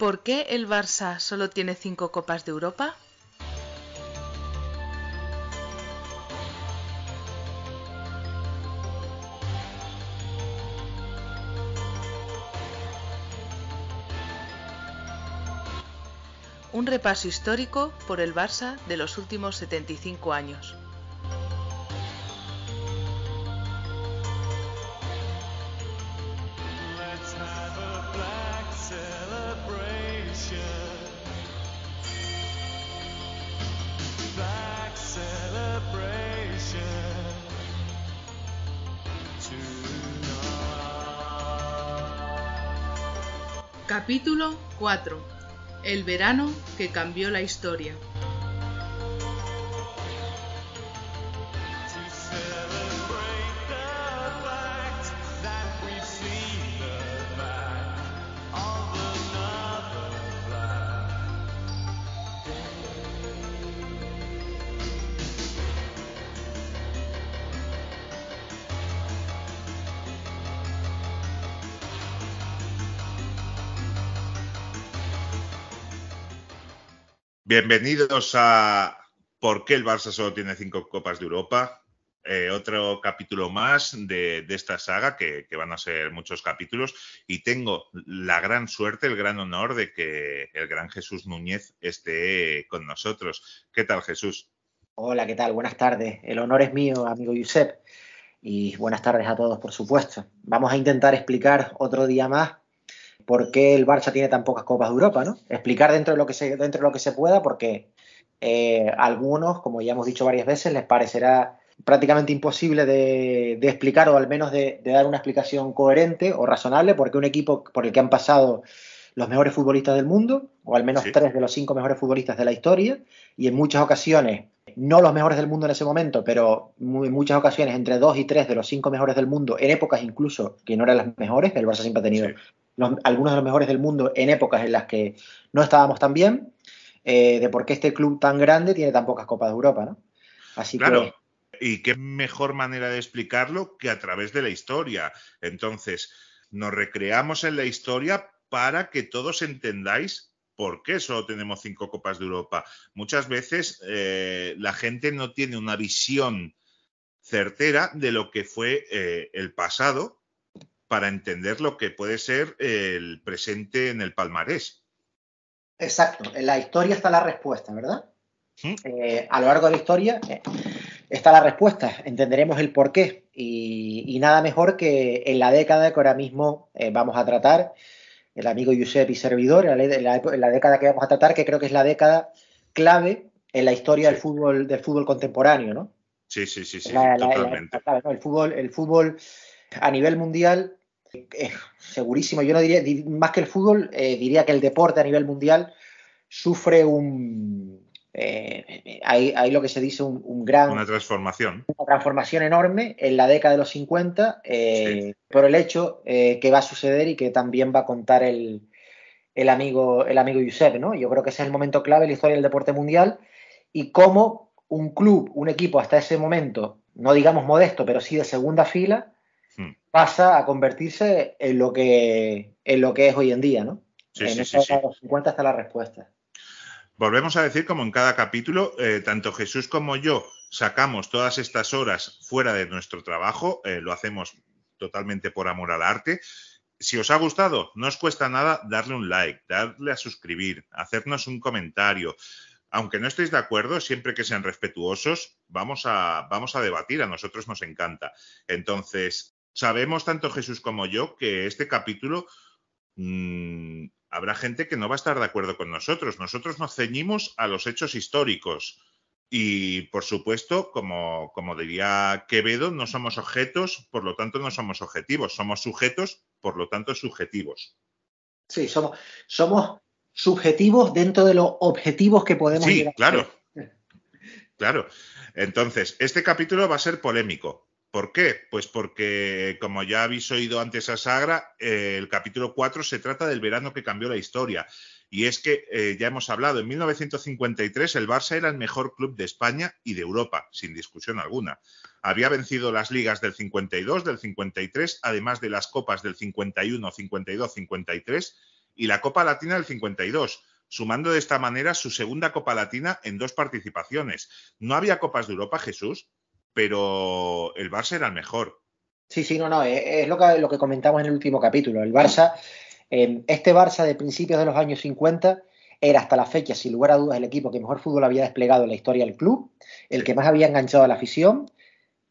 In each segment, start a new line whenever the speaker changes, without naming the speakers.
¿Por qué el Barça solo tiene cinco copas de Europa? Un repaso histórico por el Barça de los últimos 75 años.
Capítulo 4. El verano que cambió la historia.
Bienvenidos a ¿Por qué el Barça solo tiene cinco Copas de Europa? Eh, otro capítulo más de, esta saga, que, van a ser muchos capítulos, y tengo la gran suerte, el gran honor de que el gran Jesús Núñez esté con nosotros. ¿Qué tal, Jesús?
Hola, ¿qué tal? Buenas tardes. El honor es mío, amigo Josep, y buenas tardes a todos, por supuesto. Vamos a intentar explicar otro día más por qué el Barça tiene tan pocas Copas de Europa, ¿no? Explicar dentro de lo que se, dentro lo que se pueda, porque eh, a algunos, como ya hemos dicho varias veces, les parecerá prácticamente imposible de, explicar o al menos de, dar una explicación coherente o razonable, porque un equipo por el que han pasado los mejores futbolistas del mundo, o al menos tres de los cinco mejores futbolistas de la historia, y en muchas ocasiones, no los mejores del mundo en ese momento, pero en muchas ocasiones entre dos y tres de los cinco mejores del mundo, en épocas incluso que no eran las mejores, el Barça siempre ha tenido algunos de los mejores del mundo en épocas en las que no estábamos tan bien, eh, de por qué este club tan grande tiene tan pocas Copas de Europa, ¿no?
Así claro. y qué mejor manera de explicarlo que a través de la historia. Entonces, nos recreamos en la historia para que todos entendáis por qué solo tenemos cinco Copas de Europa. Muchas veces eh, la gente no tiene una visión certera de lo que fue eh, el pasado para entender lo que puede ser el presente en el palmarés.
Exacto, en la historia está la respuesta, ¿verdad? Eh, a lo largo de la historia eh, está la respuesta, entenderemos el por qué y, nada mejor que en la década que ahora mismo eh, vamos a tratar, el amigo Giuseppe y servidor, en la, década que vamos a tratar, que creo que es la década clave en la historia del, fútbol, del fútbol contemporáneo, ¿no?
Sí, sí, sí, sí, totalmente.
El, fútbol, el fútbol a nivel mundial eh, segurísimo, yo no diría, más que el fútbol, eh, diría que el deporte a nivel mundial sufre un... Eh, hay, lo que se dice un, gran... Una
transformación.
Una transformación enorme en la década de los 50 por el hecho que va a suceder y que también va a contar el, amigo, el amigo Josep, ¿no? Yo creo que ese es el momento clave en la historia del deporte mundial y cómo un club, un equipo hasta ese momento, no digamos modesto, pero sí de segunda fila, Mm. pasa a convertirse en lo que, en lo que es hoy en
día, ¿no? Sí, en sí, sí,
50 está la respuesta.
Volvemos a decir, como en cada capítulo, eh, tanto Jesús como yo sacamos todas estas horas fuera de nuestro trabajo, eh, lo hacemos totalmente por amor al arte. Si os ha gustado, no os cuesta nada darle un like, darle a suscribir, hacernos un comentario. Aunque no estéis de acuerdo, siempre que sean respetuosos, vamos a, vamos a debatir, a nosotros nos encanta. Entonces, sabemos tanto Jesús como yo que este capítulo mm, habrá gente que no va a estar de acuerdo con nosotros. Nosotros nos ceñimos a los hechos históricos. Y, por supuesto, como, diría Quevedo, no somos objetos, por lo tanto no somos objetivos. Somos sujetos, por lo tanto subjetivos.
Sí, somos, somos subjetivos dentro de los objetivos que podemos. Sí, claro.
claro. Entonces, este capítulo va a ser polémico. ¿Por qué? Pues porque, como ya habéis oído antes a Sagra, eh, el capítulo 4 se trata del verano que cambió la historia. Y es que eh, ya hemos hablado, en 1953 el Barça era el mejor club de España y de Europa, sin discusión alguna. Había vencido las ligas del 52, del 53, además de las copas del 51, 52, 53 y la Copa Latina del 52 sumando de esta manera su segunda Copa Latina en dos participaciones. ¿No había Copas de Europa, Jesús? pero el Barça era el mejor.
Sí, sí, no, no, eh, es, lo, que, lo que comentamos en el último capítulo. El Barça, eh, este Barça de principios de los años 50 era hasta la fecha, sin lugar a dudas, el equipo que mejor fútbol había desplegado en la historia del club, el que más había enganchado a la afición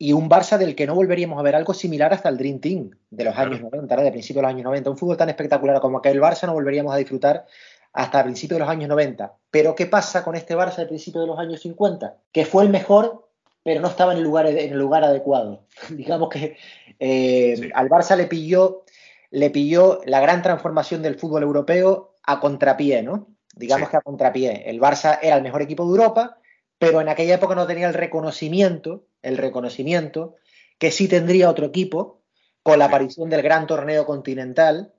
y un Barça del que no volveríamos a ver algo similar hasta el Dream Team de los años 90, de principios de los años 90. Un fútbol tan espectacular como aquel Barça no volveríamos a disfrutar hasta principios de los años 90. Pero ¿qué pasa con este Barça de principios de los años 50? Que fue el mejor pero no estaba en el lugar, en lugar adecuado. Digamos que eh, al Barça le pilló, le pilló la gran transformación del fútbol europeo a contrapié, ¿no? Digamos que a contrapié. El Barça era el mejor equipo de Europa, pero en aquella época no tenía el reconocimiento, el reconocimiento que sí tendría otro equipo con la aparición del gran torneo continental,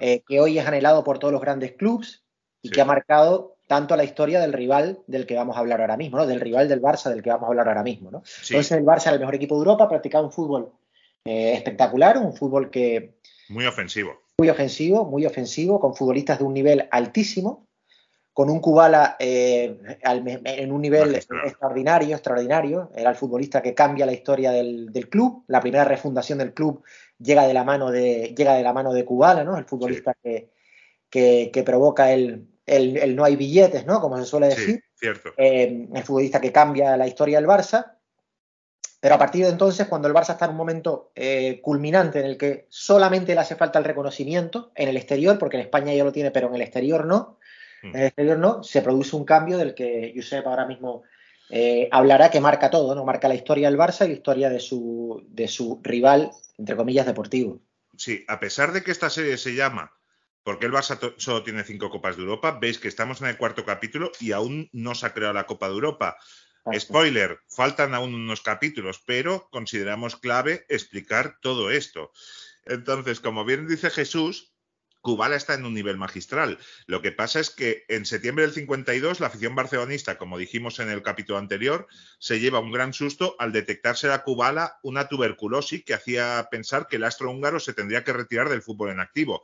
eh, que hoy es anhelado por todos los grandes clubes y que ha marcado tanto a la historia del rival del que vamos a hablar ahora mismo, ¿no? Del rival del Barça del que vamos a hablar ahora mismo, ¿no? Entonces el Barça era el mejor equipo de Europa, practicaba un fútbol eh, espectacular, un fútbol que... Muy ofensivo. Muy ofensivo, muy ofensivo, con futbolistas de un nivel altísimo, con un Kubala eh, en un nivel extraordinario, extraordinario. Era el futbolista que cambia la historia del, club. La primera refundación del club llega de la mano de, llega de, la mano de Kubala, ¿no? El futbolista que, que, provoca el, el, no hay billetes, ¿no? Como se suele decir. cierto. Eh, el futbolista que cambia la historia del Barça. Pero a partir de entonces, cuando el Barça está en un momento eh, culminante en el que solamente le hace falta el reconocimiento en el exterior, porque en España ya lo tiene, pero en el exterior no, mm. en el exterior no, se produce un cambio del que Josep ahora mismo eh, hablará que marca todo, ¿no? Marca la historia del Barça y la historia de su, de
su rival, entre comillas, deportivo. Sí, a pesar de que esta serie se llama porque el Barça solo tiene cinco Copas de Europa. Veis que estamos en el cuarto capítulo y aún no se ha creado la Copa de Europa. Spoiler, faltan aún unos capítulos, pero consideramos clave explicar todo esto. Entonces, como bien dice Jesús, Kubala está en un nivel magistral. Lo que pasa es que en septiembre del 52 la afición barcelonista, como dijimos en el capítulo anterior, se lleva un gran susto al detectarse la Kubala una tuberculosis que hacía pensar que el astro húngaro se tendría que retirar del fútbol en activo.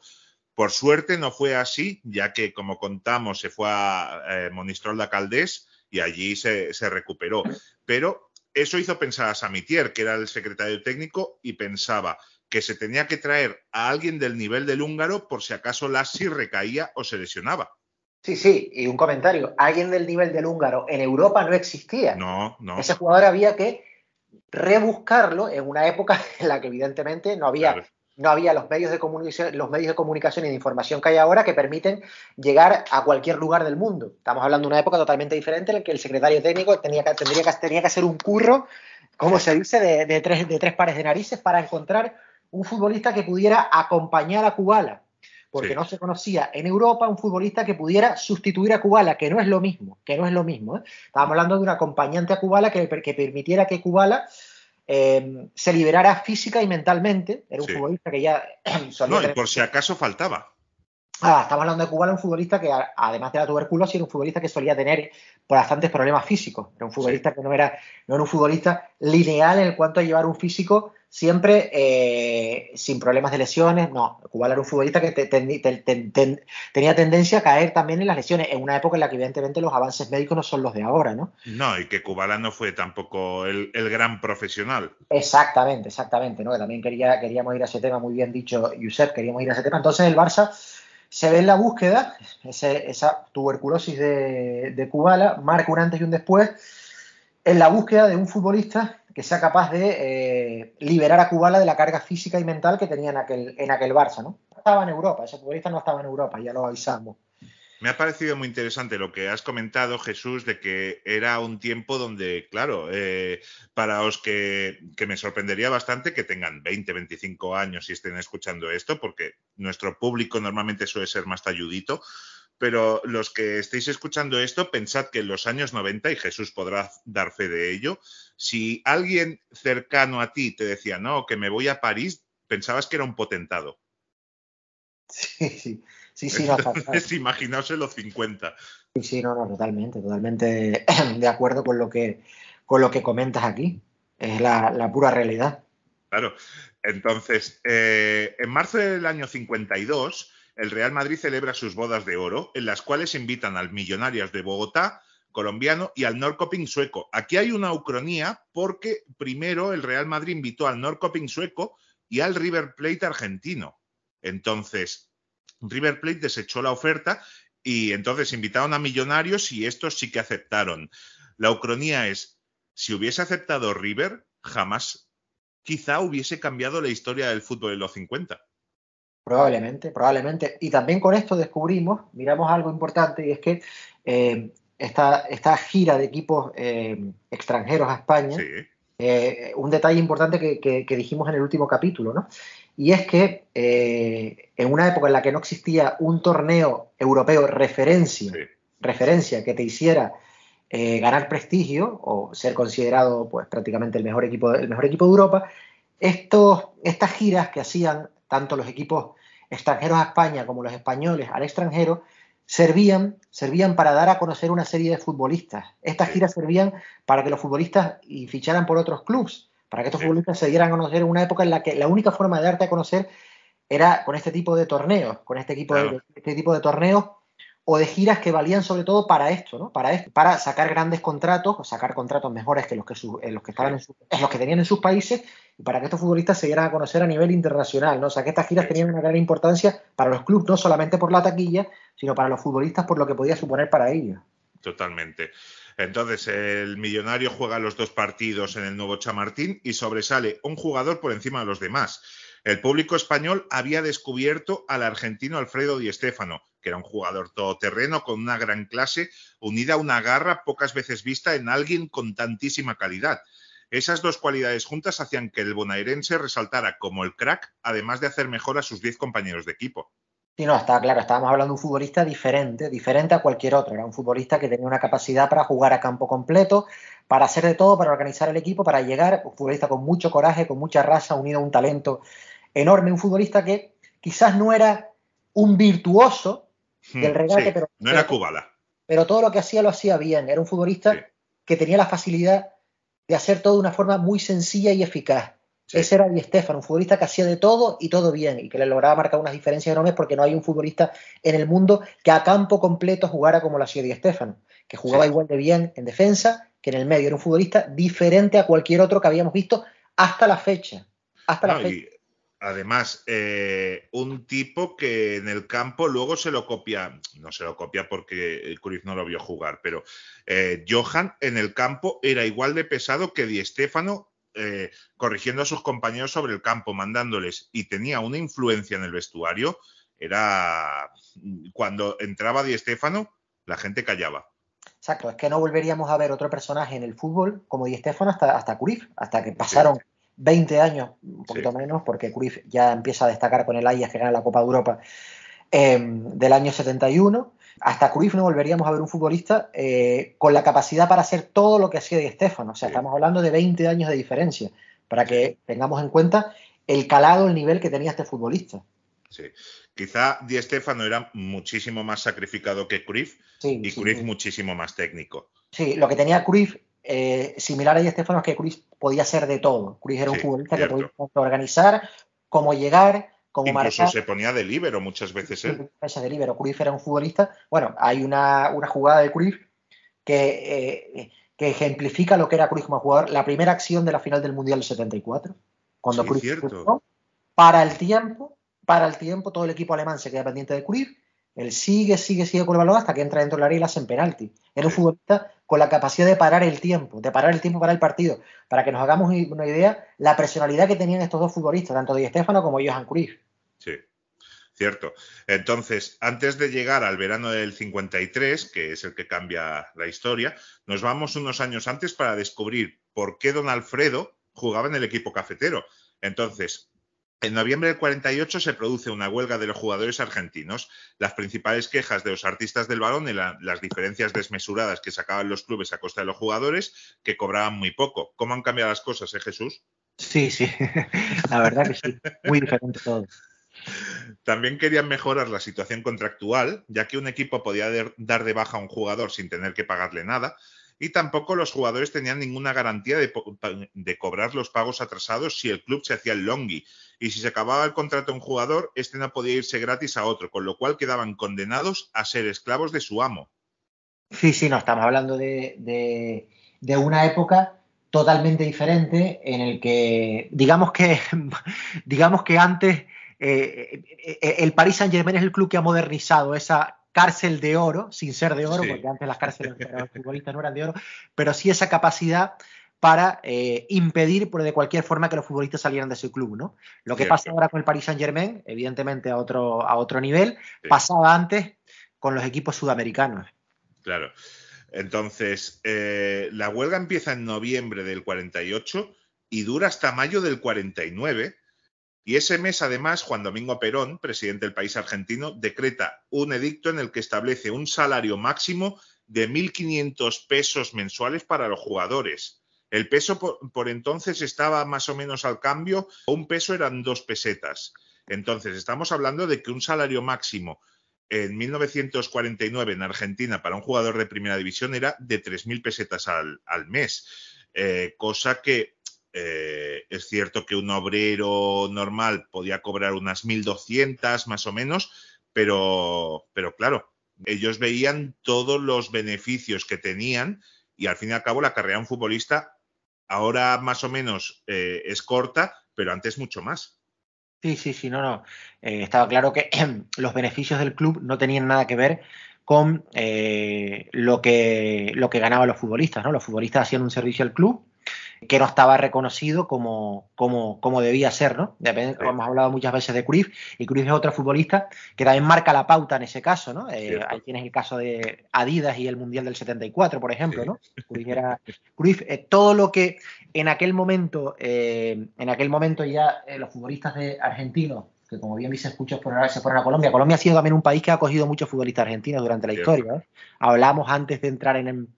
Por suerte no fue así, ya que, como contamos, se fue a eh, Monistrol de Caldés y allí se, recuperó. Pero eso hizo pensar a Samitier, que era el secretario técnico, y pensaba que se tenía que traer a alguien del nivel del húngaro por si acaso Lassi recaía o se lesionaba. Sí, sí, y un comentario. Alguien del nivel del húngaro en
Europa no existía. No, no. Ese jugador había que rebuscarlo en una época en la que evidentemente no había no había los medios de comunicación, los medios de comunicación y de información que hay ahora que permiten llegar a cualquier lugar del mundo. Estamos hablando de una época totalmente diferente en la que el secretario técnico tenía que, tendría que, hacer un curro, como se dice, de, tres, pares de narices para encontrar un futbolista que pudiera acompañar a Kubala, porque no se conocía en Europa un futbolista que pudiera sustituir a Kubala, que no es lo mismo, que no es lo mismo. ¿eh? Estábamos hablando de un acompañante a Kubala que, que permitiera que Kubala eh, se liberara física y mentalmente. Era un futbolista que ya
No, y por si acaso faltaba.
Ah, estamos hablando de cuba era un futbolista que además de la tuberculosis era un futbolista que solía tener bastantes problemas físicos. Era un futbolista que no era, no era un futbolista lineal en cuanto a llevar un físico siempre eh, sin problemas de lesiones. No, Kubala era un futbolista que tenía tendencia a caer también en las lesiones, en una época en la que evidentemente los avances médicos no son los de ahora,
¿no? No, y que Kubala no fue tampoco el, gran profesional. Exactamente,
exactamente, ¿no? Que también queríamos ir a ese tema, muy bien dicho, Yusef, queríamos ir a ese tema. Entonces el Barça se ve en la búsqueda, esa tuberculosis de, de Kubala, marca un antes y un después, en la búsqueda de un futbolista que sea capaz de eh, liberar a Kubala de la carga física y mental que tenía en aquel, Barça, ¿no? Estaba en Europa, ese futbolista no estaba en Europa, ya lo avisamos.
Me ha parecido muy interesante lo que has comentado, Jesús, de que era un tiempo donde, claro, eh, para os que, que, me sorprendería bastante que tengan 20, 25 años y estén escuchando esto, porque nuestro público normalmente suele ser más talludito, pero los que estéis escuchando esto, pensad que en los años 90, y Jesús podrá dar fe de ello, si alguien cercano a ti te decía, no, que me voy a París, pensabas que era un potentado. Sí, sí,
sí, sí Entonces,
imaginaos los 50.
Sí, sí, no, no, totalmente, totalmente de acuerdo con lo que, con lo que comentas aquí. Es la, pura realidad.
Claro. Entonces, eh, en marzo del año 52, el Real Madrid celebra sus bodas de oro, en las cuales invitan al Millonarias de Bogotá colombiano y al Norcoping sueco. Aquí hay una ucronía porque primero el Real Madrid invitó al Norcoping sueco y al River Plate argentino. Entonces, River Plate desechó la oferta y entonces invitaron a millonarios y estos sí que aceptaron. La ucronía es, si hubiese aceptado River, jamás quizá hubiese cambiado la historia del fútbol de los 50.
Probablemente, probablemente. Y también con esto descubrimos, miramos algo importante y es que eh, esta, gira de equipos eh, extranjeros a España, eh, un detalle importante que, dijimos en el último capítulo, ¿no? Y es que en una época en la que no existía un torneo europeo referencia, referencia que te hiciera ganar prestigio o ser considerado pues prácticamente el mejor equipo, el mejor equipo de Europa, estos, estas giras que hacían tanto los equipos extranjeros a España como los españoles al extranjero, servían, servían para dar a conocer una serie de futbolistas. Estas giras servían para que los futbolistas ficharan por otros clubes, para que estos futbolistas se dieran a conocer en una época en la que la única forma de darte a conocer era con este tipo de torneos, con este, equipo de, este tipo de torneos o de giras que valían sobre todo para esto, Para para sacar grandes contratos, o sacar contratos mejores que los que, estaban los que tenían en sus países para que estos futbolistas se dieran a conocer a nivel internacional, ¿no? O sea, que estas giras tenían una gran importancia para los clubes, no solamente por la taquilla, sino para los futbolistas por lo que podía suponer para ellos.
Totalmente. Entonces, el millonario juega los dos partidos en el nuevo Chamartín y sobresale un jugador por encima de los demás. El público español había descubierto al argentino Alfredo Di Stéfano, que era un jugador todoterreno con una gran clase, unida a una garra pocas veces vista en alguien con tantísima calidad. Esas dos cualidades juntas hacían que el bonaerense resaltara como el crack, además de hacer mejor a sus 10 compañeros de equipo. Sí, no, está claro,
estábamos hablando de un futbolista diferente, diferente a cualquier otro. Era un futbolista que tenía una capacidad para jugar a campo completo, para hacer de todo, para organizar el equipo, para llegar. Un futbolista con mucho coraje, con mucha raza, unido a un talento enorme. Un futbolista que quizás no era un virtuoso
hmm, del regate, pero. No era
Pero todo lo que hacía lo hacía bien. Era un futbolista que tenía la facilidad de hacer todo de una forma muy sencilla y eficaz. Ese era Di Stefano, un futbolista que hacía de todo y todo bien y que le lograba marcar unas diferencias enormes porque no hay un futbolista en el mundo que a campo completo jugara como lo hacía Di Stefano, que jugaba igual de bien en defensa que en el medio. Era un futbolista diferente a cualquier otro que habíamos visto hasta la fecha.
Hasta la fecha. Además, eh, un tipo que en el campo luego se lo copia, no se lo copia porque Cruz no lo vio jugar, pero eh, Johan en el campo era igual de pesado que Di Stéfano, eh, corrigiendo a sus compañeros sobre el campo, mandándoles, y tenía una influencia en el vestuario. Era mm, cuando entraba Di Stéfano, la gente callaba.
Exacto, es que no volveríamos a ver otro personaje en el fútbol como Di Stéfano hasta, hasta Curif, hasta que pasaron 20 años, un poquito menos, porque Cruyff ya empieza a destacar con el Ajax que gana la Copa de Europa em, del año 71. Hasta Cruyff no volveríamos a ver un futbolista eh, con la capacidad para hacer todo lo que hacía Di Stéfano. O sea, estamos hablando de 20 años de diferencia, para que tengamos en cuenta el calado, el nivel que tenía este futbolista.
Sí. Quizá Di Stéfano era muchísimo más sacrificado que Cruyff y Cruyff muchísimo más técnico. Sí, lo que
tenía Cruyff eh, similar a este Stefano que Cruz podía ser de todo. Cruz era un futbolista que podía organizar, cómo llegar, cómo Incluso se
ponía de libero muchas veces. ¿eh?
de libero. Cruz era un futbolista. Bueno, hay una, jugada de Cruz eh, que, ejemplifica lo que era Cruz como jugador. La primera acción de la final del Mundial del 74, cuando Cruyff para el tiempo, para el tiempo, todo el equipo alemán se queda pendiente de Cruz él sigue, sigue, sigue con el balón hasta que entra dentro del área y en penalti. Era un futbolista con la capacidad de parar el tiempo, de parar el tiempo para el partido. Para que nos hagamos una idea, la personalidad que tenían estos dos futbolistas, tanto Di Stefano como Johan Cruyff.
Sí, cierto. Entonces, antes de llegar al verano del 53, que es el que cambia la historia, nos vamos unos años antes para descubrir por qué don Alfredo jugaba en el equipo cafetero. Entonces, en noviembre del 48 se produce una huelga de los jugadores argentinos. Las principales quejas de los artistas del balón eran las diferencias desmesuradas que sacaban los clubes a costa de los jugadores, que cobraban muy poco. ¿Cómo han cambiado las cosas, eh, Jesús? Sí, sí, la verdad que sí,
muy diferente todo.
También querían mejorar la situación contractual, ya que un equipo podía dar de baja a un jugador sin tener que pagarle nada, y tampoco los jugadores tenían ninguna garantía de, cobrar los pagos atrasados si el club se hacía el longi. Y si se acababa el contrato a un jugador, este no podía irse gratis a otro, con lo cual quedaban condenados a ser esclavos de su amo. Sí, sí, no, estamos hablando de,
una época totalmente diferente en el que, digamos que, digamos que antes eh, eh, eh, el Paris Saint Germain es el club que ha modernizado esa cárcel de oro, sin ser de oro, porque antes las cárceles de los futbolistas no eran de oro, pero sí esa capacidad para eh, impedir por de cualquier forma que los futbolistas salieran de su club, ¿no? Lo que pasa ahora con el Paris Saint Germain, evidentemente a otro, a otro nivel, pasaba antes con los equipos sudamericanos.
Claro. Entonces, eh, la huelga empieza en noviembre del 48 y dura hasta mayo del 49, y ese mes, además, Juan Domingo Perón, presidente del país argentino, decreta un edicto en el que establece un salario máximo de 1.500 pesos mensuales para los jugadores. El peso por, entonces estaba más o menos al cambio, un peso eran dos pesetas. Entonces, estamos hablando de que un salario máximo en 1949 en Argentina para un jugador de primera división era de 3.000 pesetas al, mes, eh, cosa que eh, es cierto que un obrero normal podía cobrar unas 1.200 más o menos, pero, pero claro, ellos veían todos los beneficios que tenían y al fin y al cabo la carrera de un futbolista ahora más o menos eh, es corta, pero antes mucho más. Sí, sí, sí, no, no. Eh, estaba claro que los beneficios del club
no tenían nada que ver con lo, que, lo que ganaban los futbolistas, ¿no? Los futbolistas hacían un servicio al club que no estaba reconocido como, como, como debía ser, ¿no? Hemos hablado muchas veces de Cruyff, y Cruyff es otro futbolista que también marca la pauta en ese caso, ¿no? Eh, ahí tienes el caso de Adidas y el Mundial del 74, por ejemplo, ¿no? Cruyff era... Cruyff, eh, todo lo que en aquel momento, eh, en aquel momento ya los futbolistas de argentinos que como bien dice, escuchas se fueron a Colombia. Colombia ha sido también un país que ha acogido muchos futbolistas argentinos durante la historia. Hablamos antes de entrar en,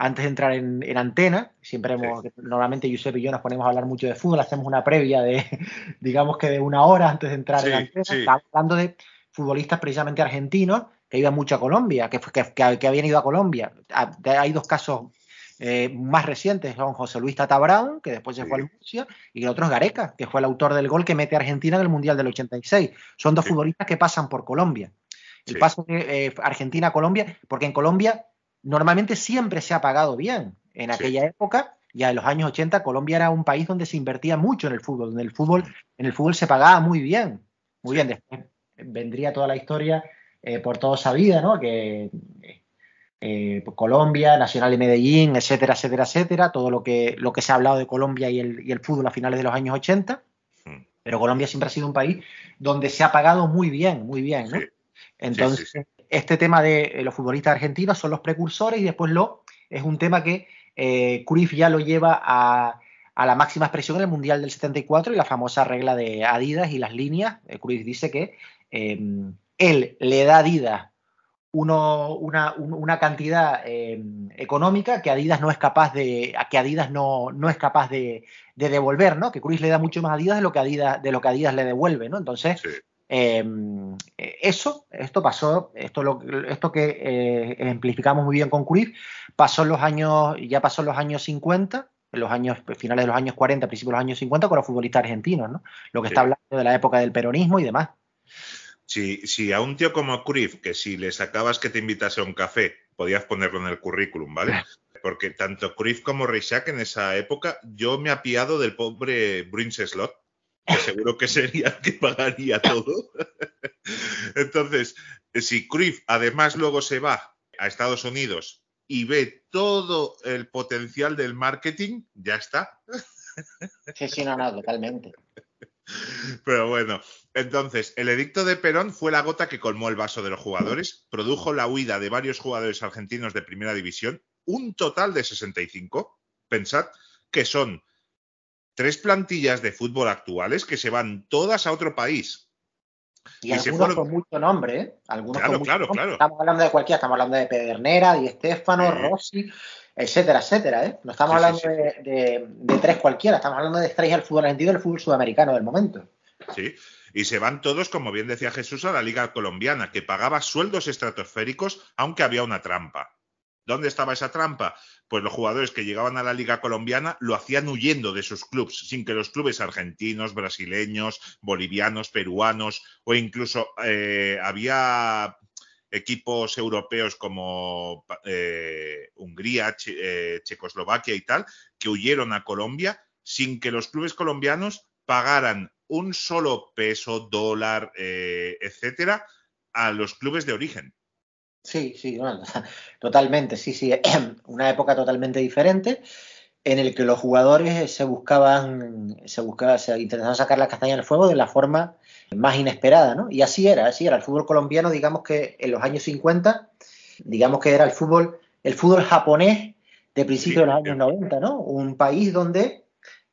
antes de entrar en, antena. Siempre hemos, normalmente Giuseppe y yo nos ponemos a hablar mucho de fútbol, hacemos una previa de, digamos que de una hora antes de entrar en antena. hablando de futbolistas precisamente argentinos que iban mucho a Colombia, que, que, habían ido a Colombia. Ah, hay dos casos eh, más recientes, son José Luis Tata Brown, que después se fue al Murcia, y el otro es Gareca, que fue el autor del gol que mete Argentina en el Mundial del 86. Son dos futbolistas que pasan por Colombia. El paso de Argentina a Colombia, porque en Colombia normalmente siempre se ha pagado bien. En aquella época, ya en los años 80, Colombia era un país donde se invertía mucho en el fútbol, donde el fútbol, en el fútbol se pagaba muy bien. Muy bien, después vendría toda la historia eh, por todo vida, ¿no? Que eh, eh, Colombia, Nacional de Medellín, etcétera, etcétera, etcétera, todo lo que, lo que se ha hablado de Colombia y el, y el fútbol a finales de los años 80. Mm. Pero Colombia siempre ha sido un país donde se ha pagado muy bien, muy bien, ¿no? Entonces, este tema de eh, los futbolistas argentinos son los precursores y después lo es un tema que eh, Cruyff ya lo lleva a, la máxima expresión en el Mundial del 74 y la famosa regla de Adidas y las líneas. cruz eh, Cruyff dice que em, él le da Adidas uno, una, cantidad em, económica que Adidas no es capaz de que Adidas no, no es capaz de, devolver, ¿no? Que Cruyff le da mucho más a Adidas de lo que Adidas de lo que Adidas le devuelve, ¿no? Entonces Em, e, eso, esto pasó, esto, lo, esto que eh, ejemplificamos muy bien con Cruyff, pasó en los años, ya pasó en los años 50, en los años pues, finales de los años 40, principios de los años 50, con los futbolistas argentinos, ¿no? Lo que está hablando de la época del peronismo y demás.
Sí, sí a un tío como Cruyff, que si le sacabas que te invitase a un café, podías ponerlo en el currículum, ¿vale? Porque tanto Cruyff como Reichsack en esa época, yo me ha apiado del pobre Brins Slot, seguro que sería el que pagaría todo. Entonces, si Cruyff además luego se va a Estados Unidos y ve todo el potencial del marketing, ya está. Sí, sí, no, no, totalmente. Pero bueno, entonces, el edicto de Perón fue la gota que colmó el vaso de los jugadores, produjo la huida de varios jugadores argentinos de primera división, un total de 65. Pensad que son tres plantillas de fútbol actuales que se van todas a otro país. Y, algunos con mucho nombre, ¿eh? Algunos claro,
claro, claro. Estamos hablando de cualquiera, estamos hablando de Pedernera, Di Estefano, Rossi, etcétera, etcétera. ¿eh? No estamos hablando De, tres cualquiera, estamos hablando de estrellas del fútbol argentino, del fútbol sudamericano del
momento. Sí, y se van todos, como bien decía Jesús, a la Liga Colombiana, que pagaba sueldos estratosféricos, aunque había una trampa. ¿Dónde estaba esa trampa? Pues los jugadores que llegaban a la Liga Colombiana lo hacían huyendo de sus clubes, sin que los clubes argentinos, brasileños, bolivianos, peruanos o incluso eh, había equipos europeos como eh, Hungría, eh, Checoslovaquia y tal, que huyeron a Colombia sin que los clubes colombianos pagaran un solo peso, dólar, etcétera, a los clubes de origen.
Sí, sí, totalmente, sí, sí, una época totalmente diferente en el que los jugadores se buscaban, se buscaba, se intentaban sacar la castaña del fuego de la forma más inesperada, ¿no? Y así era, así era. El fútbol colombiano, digamos que en los años 50, digamos que era el fútbol, el fútbol japonés de principios de los años 90, ¿no? Un país donde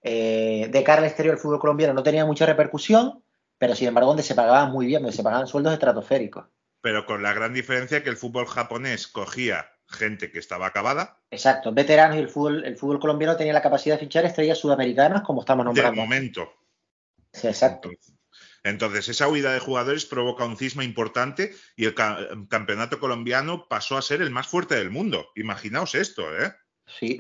eh, de cara al exterior el fútbol colombiano no tenía mucha repercusión, pero sin embargo donde se pagaban muy bien, donde se pagaban sueldos estratosféricos
pero con la gran diferencia que el fútbol japonés cogía gente que estaba acabada. Exacto, veteranos y el fútbol, el fútbol colombiano tenía la capacidad de fichar estrellas sudamericanas como estamos nombrando. De momento. exacto. Entonces, esa huida de jugadores provoca un cisma importante y el, campeonato colombiano pasó a ser el más fuerte del mundo. Imaginaos esto, ¿eh? Sí.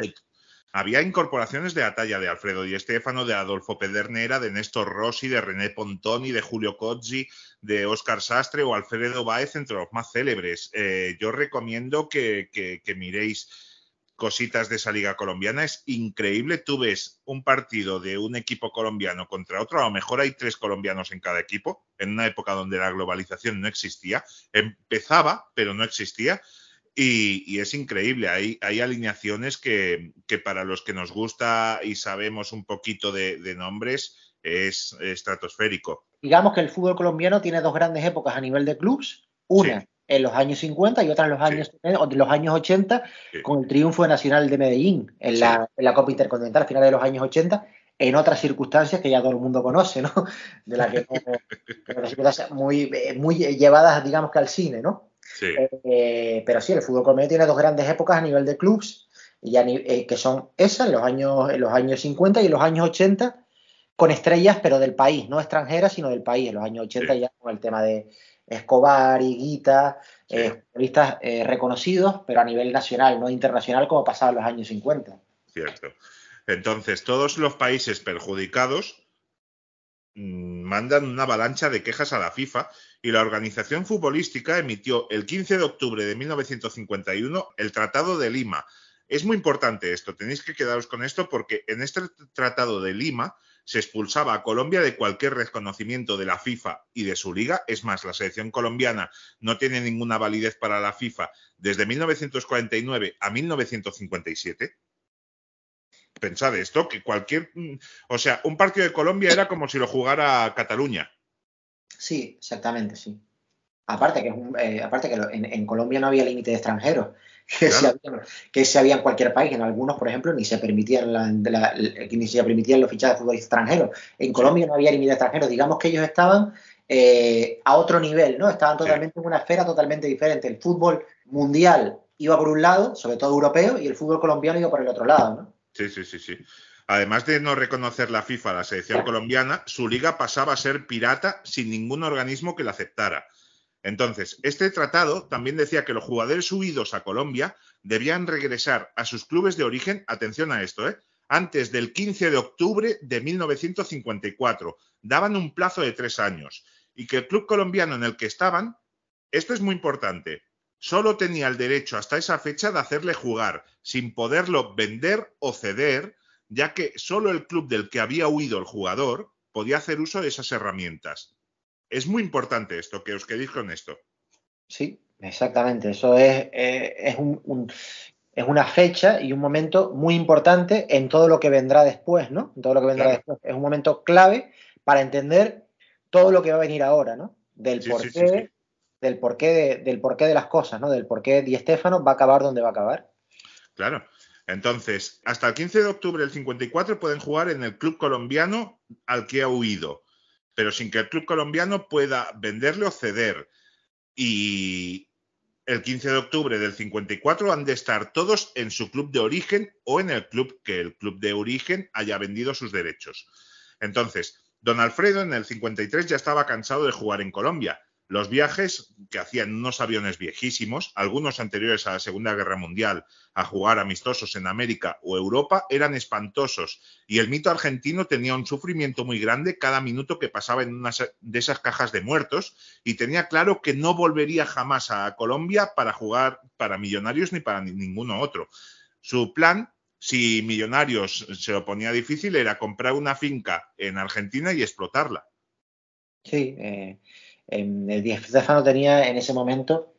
Había incorporaciones de la talla de Alfredo y Estefano, de Adolfo Pedernera, de Néstor Rossi, de René Pontoni, de Julio Cozzi, de Óscar Sastre o Alfredo Baez, entre los más célebres. Eh, yo recomiendo que, que miréis cositas de esa liga colombiana. Es increíble. Tú ves un partido de un equipo colombiano contra otro. A lo mejor hay tres colombianos en cada equipo, en una época donde la globalización no existía. Empezaba, pero no existía. Y, es increíble. Hay, alineaciones que, para los que nos gusta y sabemos un poquito de, nombres es estratosférico.
Digamos que el fútbol colombiano tiene dos grandes épocas a nivel de clubs, Una en los años 50 y otra en los años, de los años 80 con el triunfo nacional de Medellín en la, Copa Intercontinental a finales de los años 80 en otras circunstancias que ya todo el mundo conoce, ¿no? De las que, muy, eh, muy llevadas, digamos que al cine, ¿no? Eh, pero sí, el fútbol colombiano tiene dos grandes épocas a nivel de clubes, eh, que son esas, los años, eh, los años 50 y los años 80, con estrellas, pero del país, no extranjeras, sino del país. En los años 80 ya con el tema de Escobar, y Guita eh, reconocidos, pero a nivel nacional, no internacional, como pasaba en los años 50.
Cierto. Entonces, todos los países perjudicados mm, mandan una avalancha de quejas a la FIFA y la organización futbolística emitió el 15 de octubre de 1951 el Tratado de Lima. Es muy importante esto, tenéis que quedaros con esto porque en este Tratado de Lima se expulsaba a Colombia de cualquier reconocimiento de la FIFA y de su liga. Es más, la selección colombiana no tiene ninguna validez para la FIFA desde 1949 a 1957. Pensad esto, que cualquier... Mm, o sea, un partido de Colombia era como si lo jugara Cataluña. Sí, exactamente, sí. Aparte que, eh, aparte
que en, Colombia no había límite de extranjeros, que, se había, que, en cualquier país. En algunos, por ejemplo, ni se permitían, la, ni se permitían los fichajes de fútbol extranjeros. En Colombia no había límite de extranjeros. Digamos que ellos estaban eh, a otro nivel, ¿no? Estaban totalmente en una esfera totalmente diferente. El fútbol mundial iba por un lado, sobre todo europeo, y el fútbol colombiano iba por el otro
lado, ¿no? Sí, sí, sí, sí. Además de no reconocer la FIFA a la selección colombiana, su liga pasaba a ser pirata sin ningún organismo que la aceptara. Entonces, este tratado también decía que los jugadores huidos a Colombia debían regresar a sus clubes de origen, atención a esto, ¿eh? antes del 15 de octubre de 1954. Daban un plazo de tres años. Y que el club colombiano en el que estaban, esto es muy importante, solo tenía el derecho hasta esa fecha de hacerle jugar, sin poderlo vender o ceder, ya que solo el club del que había huido el jugador podía hacer uso de esas herramientas. Es muy importante esto, que os quedéis con esto. Sí, exactamente.
Eso es, eh, una fecha y un momento muy importante en todo lo que vendrá después, ¿no? En todo lo que vendrá después. Es un momento clave para entender todo lo que va a venir ahora, ¿no? Del por porqué, del porqué de, del porqué de las cosas, ¿no? Del porqué Di Stéfano va a acabar donde va a acabar.
Claro. Entonces, hasta el 15 de octubre del 54 pueden jugar en el club colombiano al que ha huido, pero sin que el club colombiano pueda venderle o ceder. Y el 15 de octubre del 54 han de estar todos en su club de origen o en el club que el club de origen haya vendido sus derechos. Entonces, don Alfredo en el 53 ya estaba cansado de jugar en Colombia los viajes que hacían unos aviones viejísimos, algunos anteriores a la Segunda Guerra Mundial, a jugar amistosos en América o Europa, eran espantosos y el mito argentino tenía un sufrimiento muy grande cada minuto que pasaba en una de esas cajas de muertos y tenía claro que no volvería jamás a Colombia para jugar para Millonarios ni para ninguno otro. Su plan si Millonarios se lo ponía difícil, era comprar una finca en Argentina y explotarla. Sí, eh, eh, Di Stefano tenía en ese momento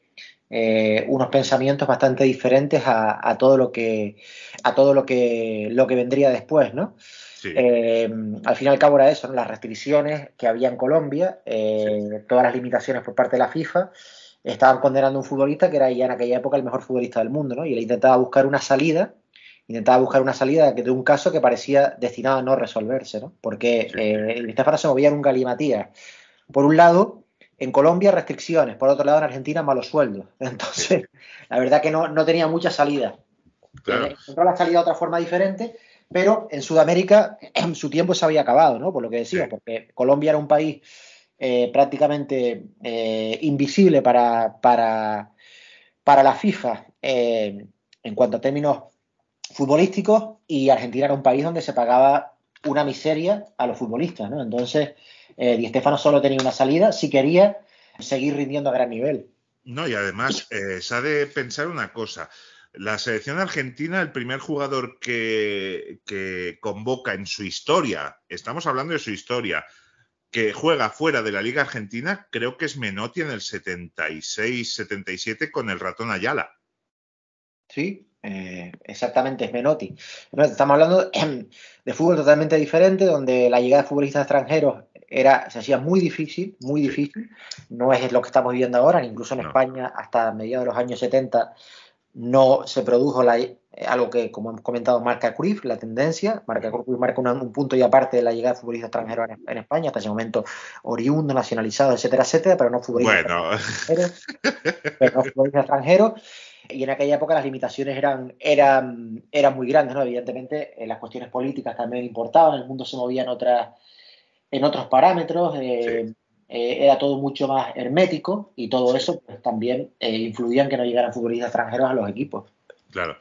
eh, unos pensamientos bastante diferentes a, todo lo que a todo lo que lo que vendría después, ¿no? Eh, al fin y al cabo era eso, las restricciones que había en Colombia, eh, todas las limitaciones por parte de la FIFA, estaban condenando a un futbolista que era ya en aquella época el mejor futbolista del mundo, ¿no? Y él intentaba buscar una salida, intentaba buscar una salida de un caso que parecía destinado a no resolverse, ¿no? Porque el Estefano se movía en un galimatías. Por un lado, en Colombia, restricciones. Por otro lado, en Argentina, malos sueldos. Entonces, la verdad que no, tenía mucha salida. Claro. Encontró eh, la salida de otra forma diferente, pero en Sudamérica su tiempo se había acabado, ¿no? Por lo que decía, porque Colombia era un país eh, prácticamente eh, invisible para, para, para, la FIFA en cuanto a términos futbolísticos y Argentina era un país donde se pagaba una miseria a los futbolistas, ¿no? Entonces, eh, Di Stefano solo tenía una salida si quería seguir
rindiendo a gran nivel. No, y además eh, se ha de pensar una cosa. La selección argentina, el primer jugador que, convoca en su historia, estamos hablando de su historia, que juega fuera de la Liga Argentina, creo que es Menotti en el 76-77 con el ratón Ayala. Sí, eh, exactamente, es Menotti.
Estamos hablando de fútbol totalmente diferente, donde la llegada de futbolistas extranjeros era, se hacía muy difícil, muy difícil. No es lo que estamos viviendo ahora, incluso en España hasta mediados de los años 70 no se produjo la, eh, algo que, como hemos comentado, marca Cruyff, la tendencia. Marca marca un, punto y aparte de la llegada de futbolistas extranjeros en, España, hasta ese momento oriundo, nacionalizado, etcétera, etcétera, pero no futbolistas bueno. extranjeros. Pero no futbolistas extranjeros. Y en aquella época las limitaciones eran, eran, eran muy grandes, ¿no? Evidentemente, eh, las cuestiones políticas también importaban, el mundo se movía en otras en otros parámetros, eh, eh, era todo mucho más hermético y todo eso pues, también eh,
influía en que no llegaran futbolistas extranjeros a los equipos. Claro.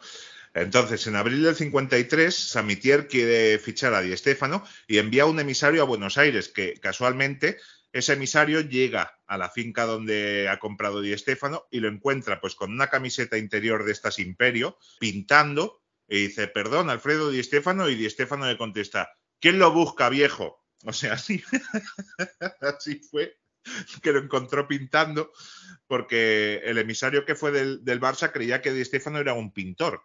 Entonces, en abril del 53, Samitier quiere fichar a Di Stéfano y envía un emisario a Buenos Aires, que casualmente ese emisario llega a la finca donde ha comprado Di Stéfano y lo encuentra pues con una camiseta interior de estas Imperio, pintando, y dice, perdón, Alfredo Di Stéfano, y Di Stéfano le contesta, ¿quién lo busca, viejo? O sea, así, así fue que lo encontró pintando, porque el emisario que fue del, Barça creía que Di Stéfano era un pintor.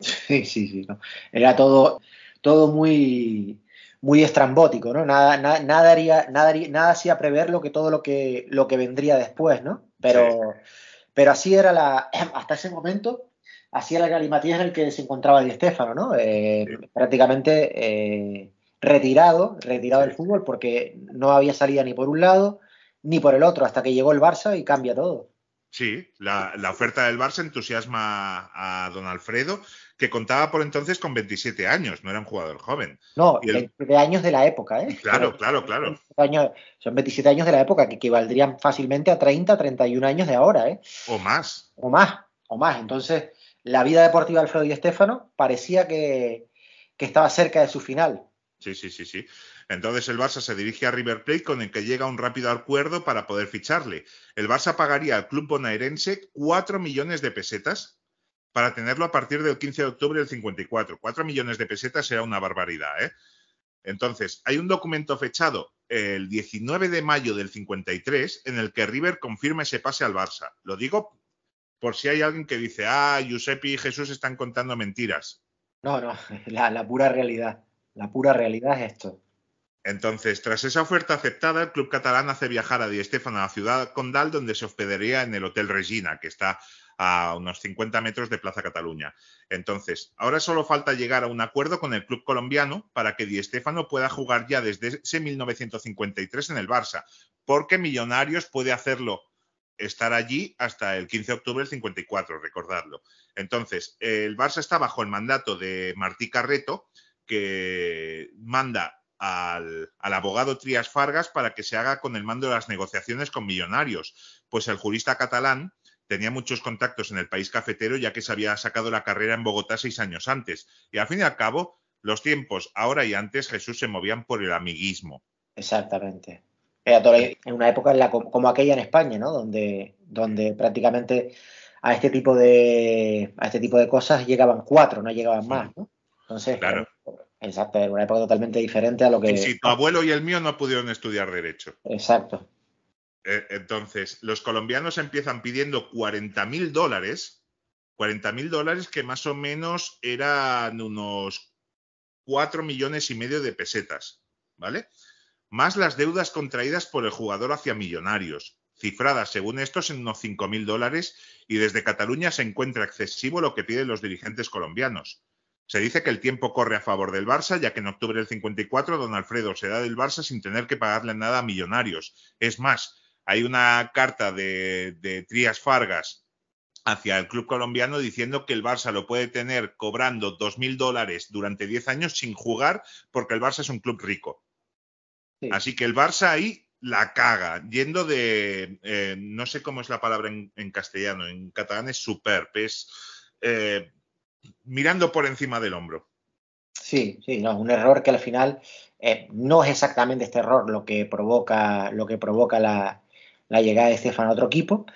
Sí, sí, sí.
Era todo, todo muy, muy estrambótico, ¿no? Nada, nada, haría, nada, nada hacía prever lo que todo lo que, lo que vendría después, ¿no? Pero, pero así era la, hasta ese momento, así era la galimatías en el que se encontraba Di Stéfano ¿no? Eh, prácticamente eh, retirado, retirado del fútbol porque no había salida ni por un lado ni por el otro, hasta que llegó el Barça y cambia todo.
Sí, la, oferta del Barça entusiasma a don Alfredo, que contaba por entonces con 27 años, no era un jugador joven. No, 27
años de la época, ¿eh? Claro,
claro, claro.
son 27 años de la época, que equivaldrían fácilmente a 30, 31 años de ahora, ¿eh? O más. O más, o más. Entonces, la vida deportiva de Alfredo y Estefano
parecía que, que estaba cerca de su final. Sí, sí, sí, sí. Entonces el Barça se dirige a River Plate con el que llega un rápido acuerdo para poder ficharle. El Barça pagaría al club bonaerense 4 millones de pesetas para tenerlo a partir del 15 de octubre del 54. 4 millones de pesetas era una barbaridad, ¿eh? Entonces, hay un documento fechado el 19 de mayo del 53 en el que River confirma ese pase al Barça. Lo digo por si hay alguien que dice, ah, Giuseppe y Jesús están contando mentiras. No, no, la pura realidad. La pura realidad es esto. Entonces, tras esa oferta aceptada, el club catalán hace viajar a Di Estefano a la ciudad condal, donde se hospedería en el Hotel Regina, que está a unos 50 metros de Plaza Cataluña. Entonces, ahora solo falta llegar a un acuerdo con el club colombiano para que Di Estefano pueda jugar ya desde ese 1953 en el Barça, porque Millonarios puede hacerlo estar allí hasta el 15 de octubre del 54, recordadlo. Entonces, el Barça está bajo el mandato de Martí Carreto, que manda al, abogado Trias Fargas para que se haga con el mando de las negociaciones con millonarios, pues el jurista catalán tenía muchos contactos en el país cafetero ya que se había sacado la carrera en Bogotá seis años antes. Y al fin y al cabo, los tiempos ahora y antes Jesús se movían por el amiguismo. Exactamente.
En una época como aquella en España, ¿no? Donde, donde prácticamente a este tipo de a este tipo de cosas llegaban cuatro, no llegaban más, ¿no? Entonces, claro. Exacto, era una época totalmente diferente a lo que. Si
tu abuelo y el mío no pudieron estudiar Derecho. Exacto. Eh, entonces, los colombianos empiezan pidiendo 40 mil dólares, 40 mil dólares que más o menos eran unos 4 millones y medio de pesetas, ¿vale? Más las deudas contraídas por el jugador hacia millonarios, cifradas según estos en unos 5.000 mil dólares, y desde Cataluña se encuentra excesivo lo que piden los dirigentes colombianos se dice que el tiempo corre a favor del Barça, ya que en octubre del 54 don Alfredo se da del Barça sin tener que pagarle nada a millonarios. Es más, hay una carta de, de Trías Fargas hacia el club colombiano diciendo que el Barça lo puede tener cobrando 2.000 dólares durante 10 años sin jugar porque el Barça es un club rico. Así que el Barça ahí la caga, yendo de, eh, no sé cómo es la palabra en, castellano, en catalán es superp, eh, mirando por encima del hombro. Sí, sí, no, un error que al final eh, no es exactamente este
error lo que provoca, lo que provoca la, llegada de Estefan a otro equipo,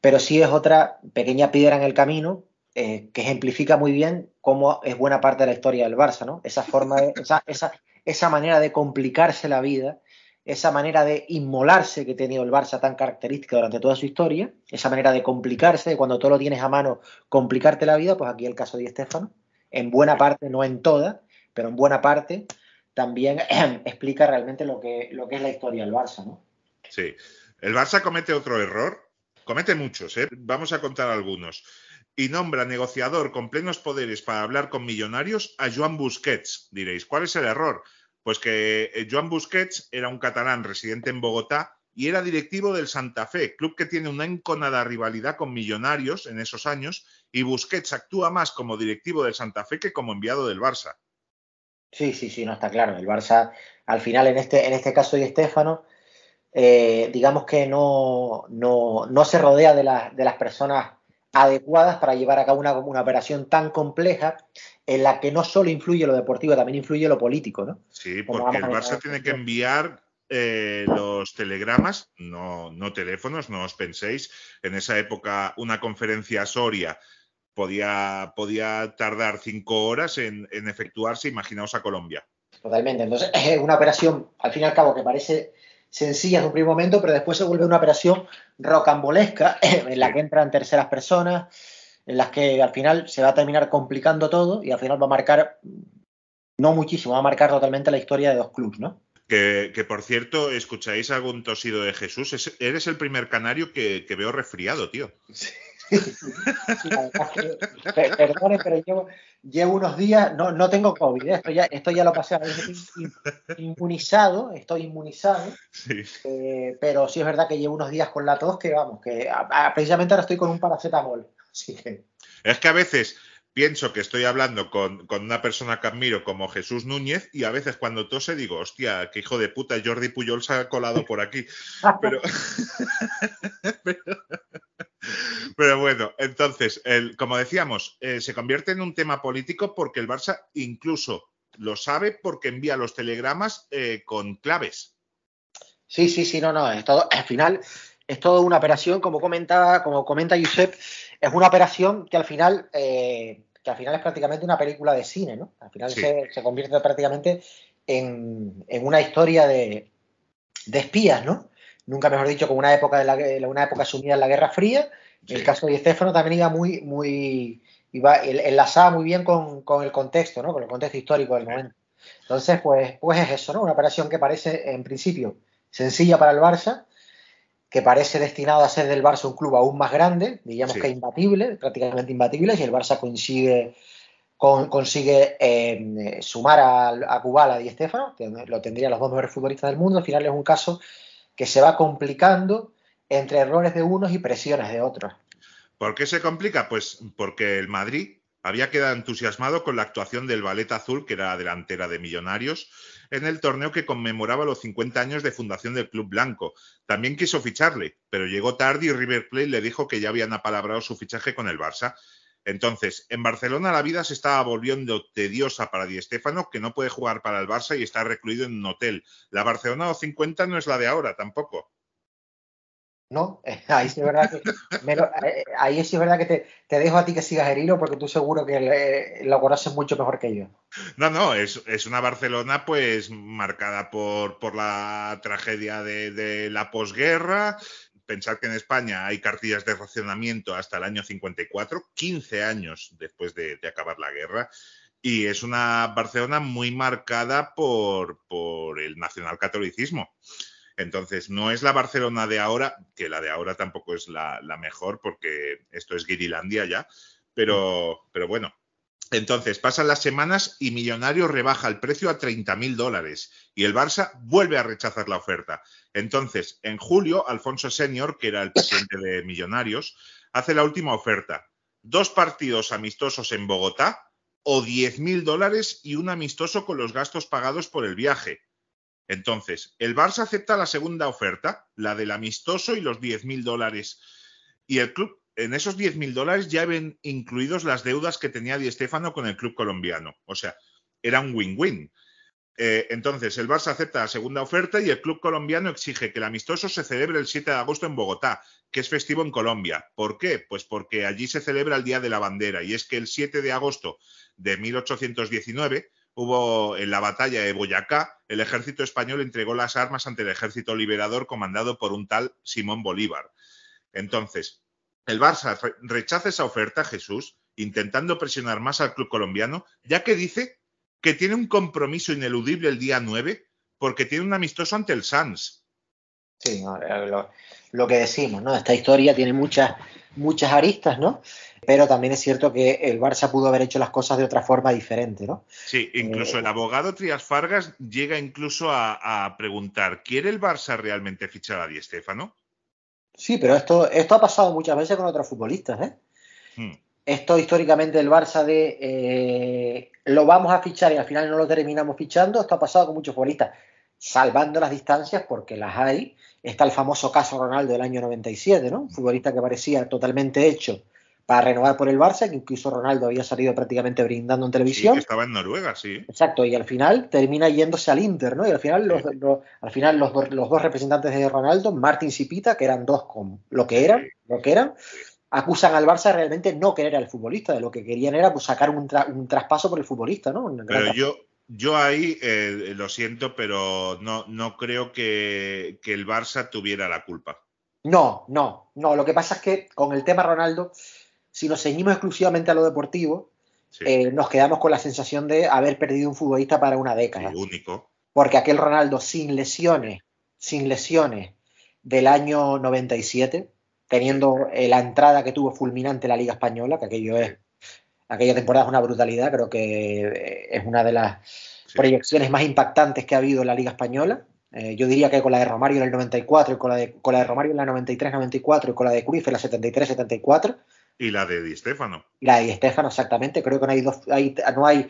pero sí es otra pequeña piedra en el camino eh, que ejemplifica muy bien cómo es buena parte de la historia del Barça, ¿no? Esa forma, de, esa, esa manera de complicarse la vida esa manera de inmolarse que ha tenido el Barça tan característica durante toda su historia, esa manera de complicarse, de cuando todo lo tienes a mano, complicarte la vida, pues aquí el caso de Estefano, en buena parte, no en toda, pero en buena parte, también explica realmente lo
que, lo que es la historia del Barça, ¿no? Sí. El Barça comete otro error, comete muchos, ¿eh? vamos a contar algunos. Y nombra negociador con plenos poderes para hablar con millonarios a Joan Busquets. Diréis, ¿cuál es el error? Pues que eh, Joan Busquets era un catalán residente en Bogotá y era directivo del Santa Fe, club que tiene una enconada rivalidad con Millonarios en esos años, y Busquets actúa más como directivo del Santa Fe que como enviado del Barça. Sí, sí, sí, no está claro. El Barça, al final, en este, en
este caso y Estefano, eh, digamos que no, no, se rodea de, las personas adecuadas para llevar a cabo una, una, operación tan compleja en la que no solo influye lo deportivo, también influye lo político, ¿no?
Sí, porque el Barça tiene que enviar eh, los telegramas, no, teléfonos, no os penséis. En esa época, una conferencia a Soria podía, podía tardar cinco horas en, en efectuarse, imaginaos a Colombia. Totalmente, entonces es una operación, al fin y al
cabo, que parece sencilla en un primer momento, pero después se vuelve una operación rocambolesca en la que entran terceras personas en las que al final se va a terminar complicando todo y al
final va a marcar, no muchísimo, va a marcar totalmente la historia de dos clubes, ¿no? Que, por cierto, escucháis algún tosido de Jesús. eres el primer canario que, veo resfriado, tío. Sí.
perdone, pero llevo, unos días, no, no tengo COVID, ¿eh? esto, ya, esto ya lo pasé Estoy inmunizado, estoy inmunizado, eh, pero sí es verdad que llevo unos días con la tos que vamos, que precisamente ahora estoy con un paracetamol.
Es que a veces pienso que estoy hablando con, una persona que admiro como Jesús Núñez y a veces cuando tose digo, hostia, qué hijo de puta Jordi Puyol se ha colado por aquí. Pero, bueno, entonces, como decíamos, eh, se convierte en un tema político porque el Barça incluso lo sabe porque envía los telegramas eh, con claves. Sí, sí, sí, no, no, es todo. Al final, es toda una operación, como comentaba,
como comenta Josep, es una operación que al final, eh, que al final es prácticamente una película de cine, ¿no? Al final se, convierte prácticamente en, una historia de, espías, ¿no? Nunca mejor dicho, como una época de eh, una época sumida en la Guerra Fría. El caso de Estefano también iba muy, muy, iba, enlazaba muy bien con, con el contexto, ¿no? Con el contexto histórico del momento. Entonces, pues, pues es eso, ¿no? Una operación que parece, en principio, sencilla para el Barça, que parece destinado a ser del Barça un club aún más grande, digamos que imbatible, prácticamente imbatible, y el Barça consigue, consigue eh, sumar a, a Kubala y Estefano, lo tendrían los dos mejores futbolistas del mundo, al final es un caso que se va complicando entre errores de unos y presiones de
otros. ¿Por qué se complica? Pues porque el Madrid había quedado entusiasmado con la actuación del ballet azul, que era la delantera de Millonarios, en el torneo que conmemoraba los 50 años de fundación del Club Blanco. También quiso ficharle, pero llegó tarde y River Plate le dijo que ya habían apalabrado su fichaje con el Barça. Entonces, en Barcelona la vida se estaba volviendo tediosa para Di Stéfano, que no puede jugar para el Barça y está recluido en un hotel. La Barcelona 50 no es la de ahora tampoco.
¿no? Ahí sí es verdad que, eh, eh, te, dejo a ti que sigas el porque tú seguro que lo conoces
mucho mejor que yo. No, no, es, una Barcelona pues marcada por, la tragedia de, la posguerra. Pensad que en España hay cartillas de racionamiento hasta el año 54, 15 años después de, acabar la guerra. Y es una Barcelona muy marcada por, el nacionalcatolicismo. Entonces, no es la Barcelona de ahora, que la de ahora tampoco es la, mejor porque esto es Guirilandia ya, pero, bueno, entonces, pasan las semanas y Millonarios rebaja el precio a mil dólares y el Barça vuelve a rechazar la oferta. Entonces, en julio, Alfonso Senior, que era el presidente de Millonarios, hace la última oferta. Dos partidos amistosos en Bogotá o mil dólares y un amistoso con los gastos pagados por el viaje. Entonces, el Barça acepta la segunda oferta, la del amistoso y los 10.000 dólares. Y el club, en esos 10.000 dólares ya ven incluidos las deudas que tenía Di Stéfano con el club colombiano. O sea, era un win-win. Eh, entonces, el Barça acepta la segunda oferta y el club colombiano exige que el amistoso se celebre el 7 de agosto en Bogotá, que es festivo en Colombia. ¿Por qué? Pues porque allí se celebra el Día de la Bandera y es que el 7 de agosto de 1819 hubo en la batalla de Boyacá, el ejército español entregó las armas ante el ejército liberador comandado por un tal Simón Bolívar. Entonces, el Barça rechaza esa oferta, Jesús, intentando presionar más al club colombiano, ya que dice que tiene un compromiso ineludible el día 9 porque tiene un amistoso ante el Sanz.
Sí, eh, lo, que decimos, ¿no? Esta historia tiene muchas, muchas aristas, ¿no? Pero también es cierto que el Barça pudo haber hecho las cosas de otra forma diferente, ¿no?
Sí, eh, incluso el abogado Trias Fargas llega incluso a, preguntar, ¿quiere el Barça realmente fichar a Di Estefano?
Sí, pero esto, esto ha pasado muchas veces con otros futbolistas, ¿eh? Hmm. Esto históricamente el Barça de eh, lo vamos a fichar y al final no lo terminamos fichando, esto ha pasado con muchos futbolistas salvando las distancias porque las hay. Está el famoso caso Ronaldo del año 97, ¿no? Un futbolista que parecía totalmente hecho para renovar por el Barça, que incluso Ronaldo había salido prácticamente brindando en televisión. Sí, estaba
en Noruega, sí.
Exacto, y al final termina yéndose al Inter, ¿no? Y al final, los, dos representantes de Ronaldo, Martín y Pita, que eran dos con lo que eran, lo que eran, acusan al Barça realmente no querer al futbolista, de lo que querían era pues, sacar un, traspaso por el futbolista, ¿no? Pero
yo, yo ahí eh, lo siento, pero no, no creo que, el Barça tuviera la culpa.
No, no, no. Lo que pasa es que con el tema Ronaldo, si nos ceñimos exclusivamente a lo deportivo, eh, nos quedamos con la sensación de haber perdido un futbolista para una década. El único. Porque aquel Ronaldo sin lesiones, sin lesiones del año 97, teniendo eh, la entrada que tuvo fulminante la Liga Española, que aquello es aquella temporada es una brutalidad, creo que eh, es una de las proyecciones más impactantes que ha habido en la Liga Española. Eh, yo diría que con la de Romario en el 94 y con la de, con la de Romario en la 93-94 y con la de Cruyff en la 73-74.
Y la de Di Stéfano.
Y la de Di Stéfano, exactamente. Creo que no hay, dos, no hay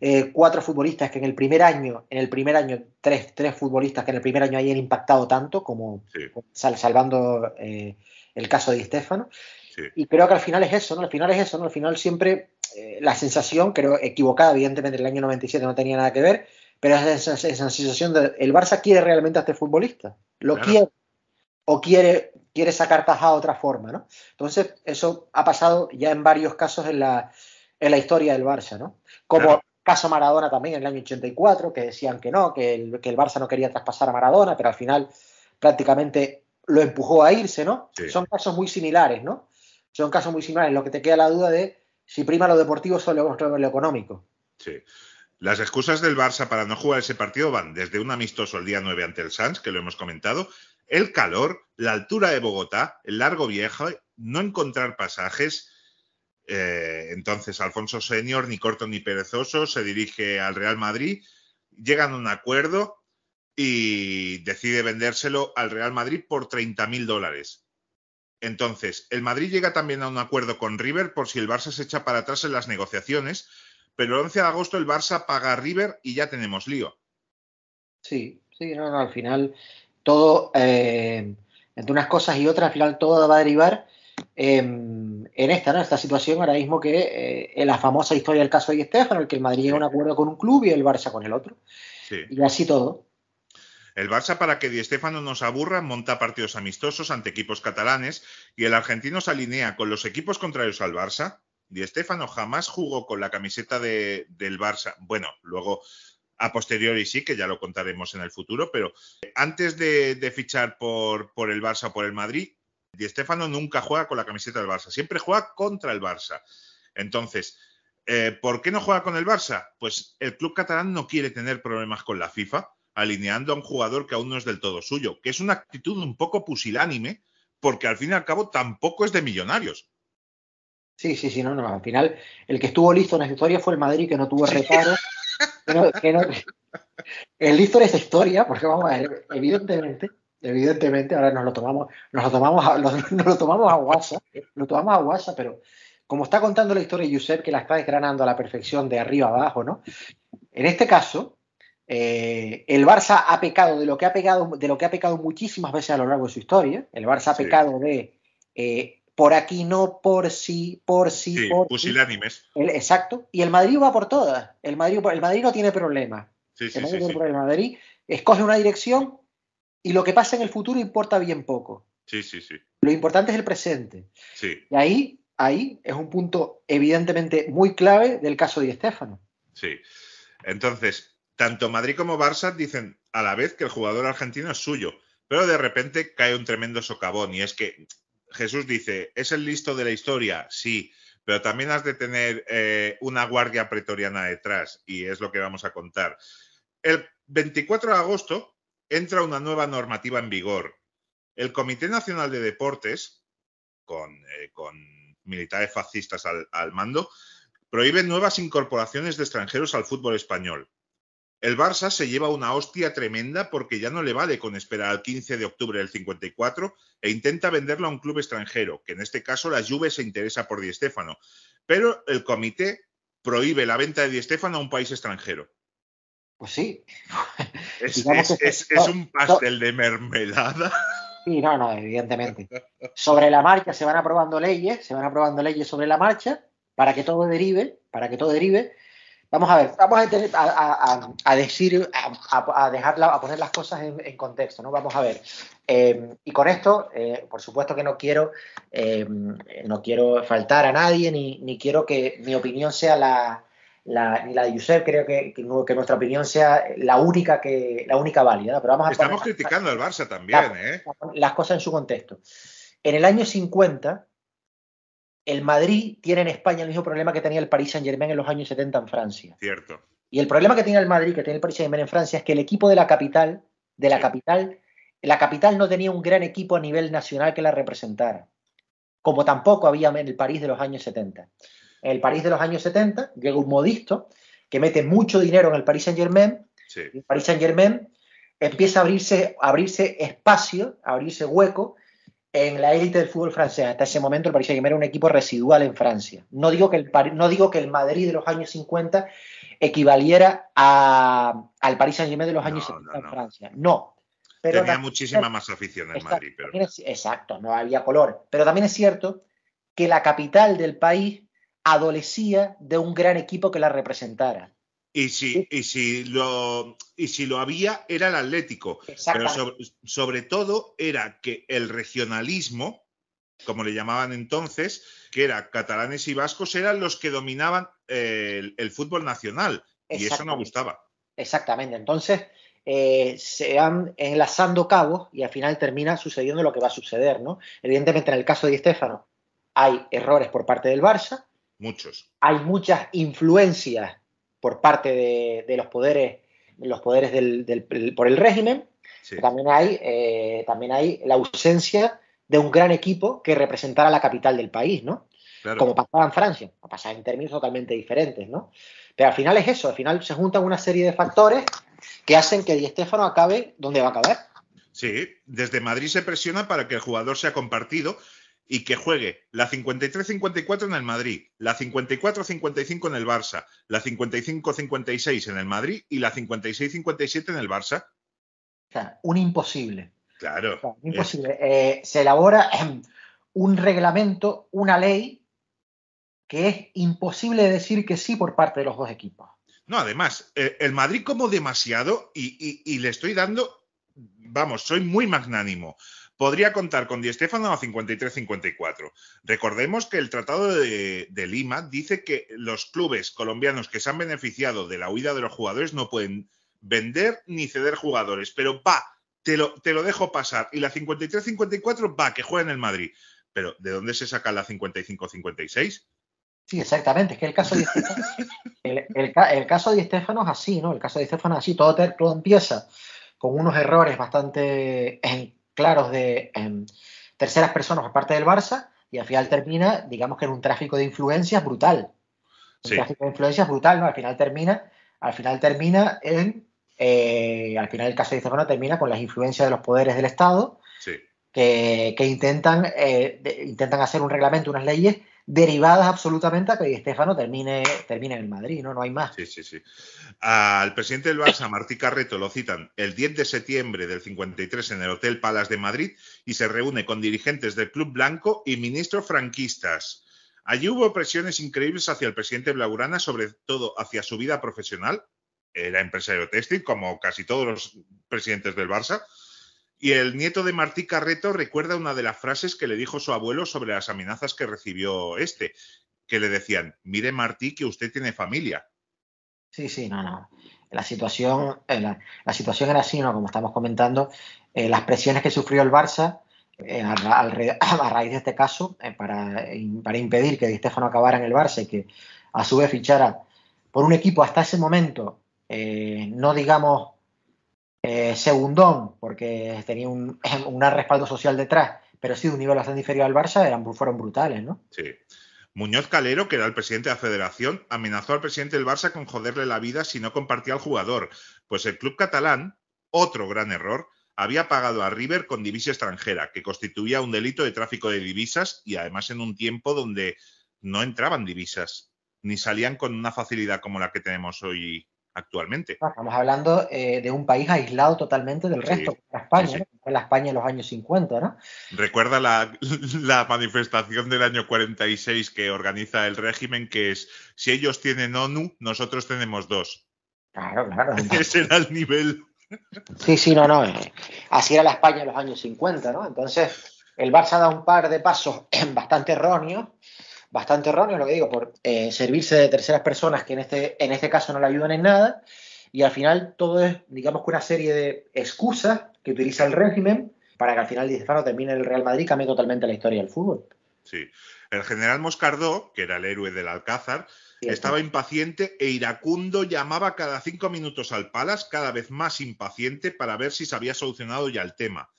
eh, cuatro futbolistas que en el primer año, en el primer año, tres, futbolistas que en el primer año hayan impactado tanto como salvando el caso de Di Stéfano. Y creo que al final es eso, ¿no? Al final es eso, ¿no? Al final siempre eh, la sensación, creo equivocada, evidentemente el año 97 no tenía nada que ver, pero esa, sensación de el Barça quiere realmente a este futbolista, lo quiere, o quiere, quiere sacar tajada otra forma, ¿no? Entonces, eso ha pasado ya en varios casos en la, en la historia del Barça, ¿no? Como caso Maradona también en el año 84, que decían que no, que el, Barça no quería traspasar a Maradona, pero al final prácticamente lo empujó a irse, ¿no? Son casos muy similares, ¿no? Son casos muy similares. Lo que te queda la duda de si prima lo deportivo solo ver lo económico.
Sí. Las excusas del Barça para no jugar ese partido van desde un amistoso el día 9 ante el Sanz, que lo hemos comentado, el calor, la altura de Bogotá, el largo viejo, no encontrar pasajes. Eh, entonces, Alfonso Senior, ni corto ni perezoso, se dirige al Real Madrid, llegan a un acuerdo y decide vendérselo al Real Madrid por 30 mil dólares. Entonces, el Madrid llega también a un acuerdo con River por si el Barça se echa para atrás en las negociaciones, pero el 11 de agosto el Barça paga a River y ya tenemos lío. Sí, sí, no, no, al final
todo, eh, entre unas cosas y otras, al final todo va a derivar em, en esta, ¿no? Esta situación ahora mismo que eh, en la famosa historia del caso de Estefano, en el que el Madrid llega a un acuerdo con un club y el Barça con el otro. Sí. Y así todo.
El Barça, para que Di Stéfano nos aburra, monta partidos amistosos ante equipos catalanes y el argentino se alinea con los equipos contrarios al Barça. Di Stéfano jamás jugó con la camiseta del Barça. Bueno, luego a posteriori sí, que ya lo contaremos en el futuro, pero antes de, fichar por, el Barça o por el Madrid, Di Stéfano nunca juega con la camiseta del Barça, siempre juega contra el Barça. Entonces, eh, ¿por qué no juega con el Barça? Pues el club catalán no quiere tener problemas con la FIFA alineando a un jugador que aún no es del todo suyo, que es una actitud un poco pusilánime, porque al fin y al cabo tampoco es de millonarios.
Sí, sí, sí, no, no, al final el que estuvo listo en esa historia fue el Madrid que no tuvo reparo. el listo en esa historia, porque vamos a ver, evidentemente, evidentemente, ahora nos lo tomamos, nos lo tomamos a, lo, nos lo tomamos a guasa, lo tomamos pero como está contando la historia de Josep, que la está desgranando a la perfección de arriba abajo, ¿no? En este caso, eh, el Barça ha pecado de lo que ha pecado de lo que ha pecado muchísimas veces a lo largo de su historia. El Barça ha pecado de eh, por aquí no, por sí, por sí, por pusilánimes. El, exacto. Y el Madrid va por todas. El Madrid, el Madrid no tiene problema. el, Madrid, no problema. el Madrid escoge una dirección y lo que pasa en el futuro importa bien poco. Sí, sí, sí. Lo importante es el presente. Sí. Y ahí, ahí es un punto evidentemente muy clave del caso de Estefano.
Sí. Entonces, tanto Madrid como Barça dicen a la vez que el jugador argentino es suyo, pero de repente cae un tremendo socavón y es que Jesús dice, es el listo de la historia, sí, pero también has de tener eh, una guardia pretoriana detrás y es lo que vamos a contar. El 24 de agosto entra una nueva normativa en vigor. El Comité Nacional de Deportes, con, eh, militares fascistas al mando, prohíbe nuevas incorporaciones de extranjeros al fútbol español. El Barça se lleva una hostia tremenda porque ya no le vale con esperar al 15 de octubre del 54 e intenta venderlo a un club extranjero, que en este caso la Juve se interesa por Di Stéfano, pero el comité prohíbe la venta de Di Stéfano a un país extranjero. Pues sí. Es, es un pastel de mermelada. Sí, no, no, evidentemente. Sobre la marcha se van aprobando
leyes, se van aprobando leyes sobre la marcha para que todo derive, para que todo derive Vamos a ver, vamos a, decir, a, a poner las cosas en, contexto, ¿no? Vamos a ver. Eh, y con esto, eh, por supuesto que no quiero, eh, no quiero faltar a nadie, ni, quiero que mi opinión sea la, ni la de Yusef, creo que, nuestra opinión sea la única que, la única válida. Pero vamos a Estamos
criticando al Barça también, ¿eh?
Las cosas en su contexto. En el año 50, el Madrid tiene en España el mismo problema que tenía el Paris Saint Germain en los años 70 en Francia. Cierto. Y el problema que tenía el Madrid, que tenía el Paris Saint Germain en Francia, es que el equipo de la capital, de la capital, la capital no tenía un gran equipo a nivel nacional que la representara, como tampoco había en el París de los años 70. En el París de los años 70 llega modisto que mete mucho dinero en el Paris Saint Germain. el Paris Saint Germain empieza a abrirse, a abrirse espacio, a abrirse hueco en la élite del fútbol francés. Hasta ese momento el Paris Saint-Germain era un equipo residual en Francia. No digo que el, no digo que el Madrid de los años 50
equivaliera
al Paris Saint-Germain de los años 50 70 en Francia. No. Pero Tenía muchísima
más afición en Madrid. Pero...
exacto, no había color. Pero también es cierto que la capital del país adolecía de un gran equipo que la representara.
Y si, y si, lo, y si lo había, era el Atlético. Pero sobre, todo era que el regionalismo, como le llamaban entonces, que era catalanes y vascos, eran los que dominaban eh, el, fútbol nacional. Y eso no gustaba.
Exactamente. Entonces eh, se van enlazando cabos y al final termina sucediendo lo que va a suceder, ¿no? Evidentemente, en el caso de Di hay errores por parte del Barça. Muchos. Hay muchas influencias por parte de, los poderes, los poderes del, por el régimen. También, hay, eh, también hay la ausencia de un gran equipo que representara la capital del país, ¿no? Como pasaba en Francia, ha en términos totalmente diferentes, ¿no? Pero al final es eso, al
final se juntan una serie de factores que hacen que Di acabe donde va a acabar. Sí, desde Madrid se presiona para que el jugador sea compartido y que juegue la 53-54 en el Madrid, la 54-55 en el Barça, la 55-56 en el Madrid y la 56-57 en el Barça. O un
imposible. Claro. imposible. Eh, se elabora em, un reglamento, una ley, que es imposible decir que sí por parte de los dos equipos.
No, además, eh, el Madrid como demasiado y le estoy dando, vamos, soy muy magnánimo podría contar con Di Stefano a 53-54. Recordemos que el Tratado de, Lima dice que los clubes colombianos que se han beneficiado de la huida de los jugadores no pueden vender ni ceder jugadores, pero va, te lo, te lo dejo pasar. Y la 53-54 va, que juega en el Madrid. Pero ¿de dónde se saca la 55-56?
Sí, exactamente. Es que el caso de Estefano,
el,
caso es así, ¿no? El caso de Estefano es así. Todo, todo empieza con unos errores bastante claros de em, terceras personas aparte del Barça y al final termina, digamos que en un tráfico de influencias brutal. Un tráfico de influencias brutal, ¿no? Al final termina, al final termina en, eh, al final el caso de Izabona termina con las influencias de los poderes del Estado que, intentan, eh, intentan hacer un reglamento, unas leyes derivadas absolutamente a que Estefano termine, termine en Madrid, ¿no? No hay más.
Sí, sí, sí. Al presidente del Barça, Martí Carreto, lo citan el 10 de septiembre del 53 en el Hotel Palace de Madrid y se reúne con dirigentes del Club Blanco y ministros franquistas. Allí hubo presiones increíbles hacia el presidente Blaugrana, sobre todo hacia su vida profesional. Era empresario testing como casi todos los presidentes del Barça. Y el nieto de Martí Carreto recuerda una de las frases que le dijo su abuelo sobre las amenazas que recibió este, que le decían, mire Martí que usted tiene familia.
Sí, sí, no, no. La situación, eh, la, situación era así, ¿no? Como estamos comentando, eh, las presiones que sufrió el Barça eh, a, raíz de este caso, para, impedir que Di acabara en el Barça y que a su vez fichara por un equipo hasta ese momento, no digamos segundón, porque tenía un, respaldo social detrás, pero sí de un nivel bastante inferior al Barça, eran, fueron brutales,
¿no? Sí. Muñoz Calero, que era el presidente de la federación, amenazó al presidente del Barça con joderle la vida si no compartía al jugador, pues el club catalán, otro gran error, había pagado a River con divisa extranjera, que constituía un delito de tráfico de divisas y además en un tiempo donde no entraban divisas, ni salían con una facilidad como la que tenemos hoy actualmente.
estamos hablando eh, de un país aislado totalmente del resto, de España, la España en los años 50, ¿no?
Recuerda la, manifestación del año 46 que organiza el régimen, que es, si ellos tienen ONU, nosotros tenemos dos. Claro, claro. Ese era el nivel.
Sí, sí, no, no. Eh, así era la España en los años 50, ¿no? Entonces, el Barça da un par de pasos bastante erróneos bastante erróneo, lo que digo, por eh, servirse de terceras personas que en este, en este caso no le ayudan en nada. Y al final todo es, digamos que una serie de excusas que utiliza el régimen para que al final dice Stefano termine el Real Madrid y cambie totalmente la historia del fútbol.
Sí. El general Moscardó, que era el héroe del Alcázar, estaba impaciente e iracundo llamaba cada cinco minutos al Palas, cada vez más impaciente, para ver si se había solucionado ya el tema.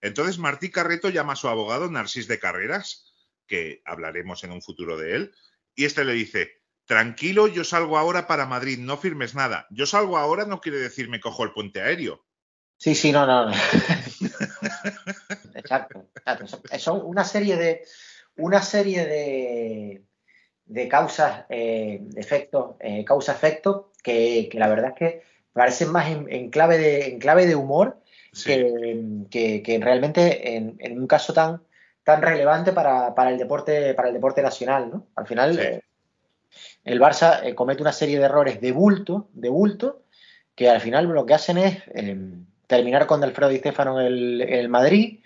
Entonces Martí Carreto llama a su abogado Narcís de Carreras que hablaremos en un futuro de él, y este le dice, tranquilo, yo salgo ahora para Madrid, no firmes nada. Yo salgo ahora no quiere decir me cojo el puente aéreo. Sí, sí, no, no. exacto,
eh, Son una serie de, una serie de, de causas, eh, efectos, eh, causa-efecto, que, la verdad es que parecen más en, clave, de, en clave de humor que, que, realmente en un caso tan, tan relevante para, para, el deporte, para el deporte nacional, ¿no? Al final, eh, el Barça eh, comete una serie de errores de bulto, de bulto, que al final lo que hacen es eh, terminar con Alfredo y Stefano en el, Madrid,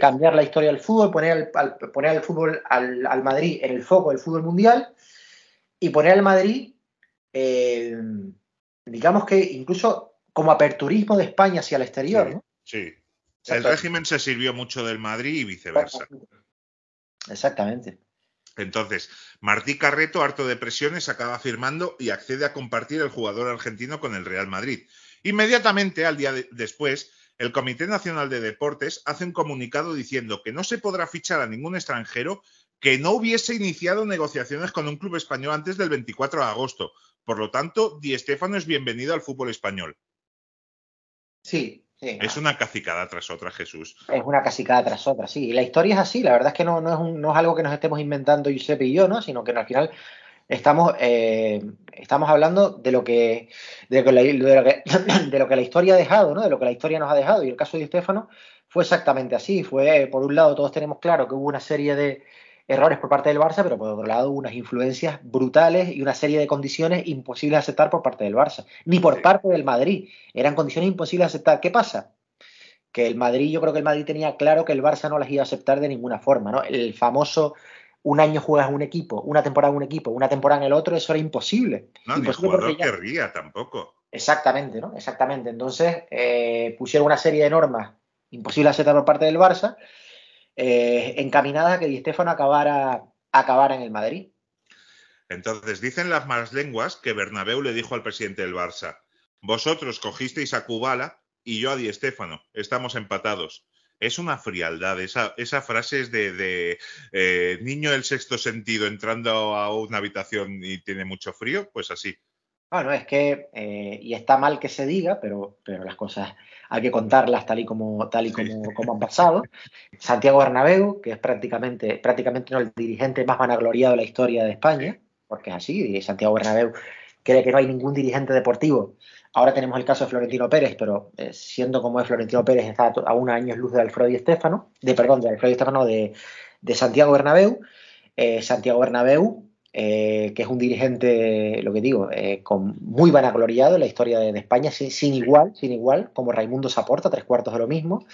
cambiar la historia del fútbol, poner al, poner al fútbol al, Madrid en el foco del fútbol mundial y poner al Madrid, digamos que incluso como aperturismo de España hacia el exterior,
Sí. El régimen se sirvió mucho del Madrid y viceversa. Exactamente. Entonces, Martí Carreto, harto de presiones, acaba firmando y accede a compartir el jugador argentino con el Real Madrid. Inmediatamente, al día después, el Comité Nacional de Deportes hace un comunicado diciendo que no se podrá fichar a ningún extranjero que no hubiese iniciado negociaciones con un club español antes del 24 de agosto. Por lo tanto, Di Estefano es bienvenido al fútbol español. Sí, es una casicada tras otra, Jesús.
Es una casicada tras otra, sí. Y la historia es así, la verdad es que no, no, es, algo que nos estemos inventando Giuseppe y yo, ¿no? Sino que al final estamos, eh, estamos hablando de lo, que, de, la, la historia ha dejado, ¿no? De lo que la historia nos ha dejado. Y el caso de Estefano fue exactamente así. Fue, por un lado, todos tenemos claro que hubo una serie de, errores por parte del Barça, pero por otro lado unas influencias brutales y una serie de condiciones imposibles de aceptar por parte del Barça, ni por parte del Madrid. Eran condiciones imposibles de aceptar. ¿Qué pasa? Que el Madrid, yo creo que el Madrid tenía claro que el Barça no las iba a aceptar de ninguna forma, ¿no? El famoso un año juegas un equipo, una temporada en un equipo, una temporada en el otro, eso era imposible. No, imposible no. jugador
querría tampoco.
Exactamente, ¿no? Exactamente. Entonces eh, pusieron una serie de normas imposibles de aceptar por parte del Barça eh, encaminada a que Di Stéfano acabara,
acabara en el Madrid. Entonces, dicen las malas lenguas que Bernabéu le dijo al presidente del Barça, vosotros cogisteis a Kubala y yo a Di Stéfano, estamos empatados. Es una frialdad, esa, esa frase es de, eh, niño del sexto sentido entrando a una habitación y tiene mucho frío, pues así. Bueno,
es que, eh, y está mal que se diga, pero, pero las cosas hay que contarlas tal y como, tal y como, como han pasado. Santiago Bernabéu, que es prácticamente, prácticamente el dirigente más vanagloriado de la historia de España, porque es así, y Santiago Bernabéu cree que no hay ningún dirigente deportivo. Ahora tenemos el caso de Florentino Pérez, pero eh, siendo como es Florentino Pérez, está a un año luz de Alfredo y Estefano, de perdón, de Alfredo de, Santiago Bernabéu. Eh, Santiago Bernabéu eh, que es un dirigente, lo que digo, eh, con, muy vanagloriado en la historia de, España, sin, igual, sin igual, como Raimundo Saporta, tres cuartos de lo mismo.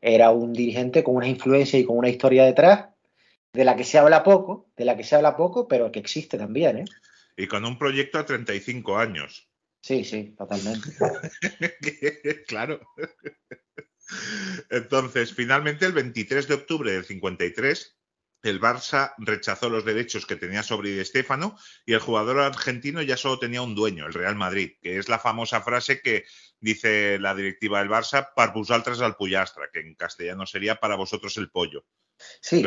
Era un dirigente con una influencia y con una historia detrás, de la que se habla poco, de la que se habla poco, pero que existe también. ¿eh?
Y con un proyecto a 35 años. Sí, sí, totalmente. claro. Entonces, finalmente, el 23 de octubre del 53, el Barça rechazó los derechos que tenía sobre Di y el jugador argentino ya solo tenía un dueño, el Real Madrid, que es la famosa frase que dice la directiva del Barça, para vosaltres al pullastra, que en castellano sería para vosotros el pollo. Sí,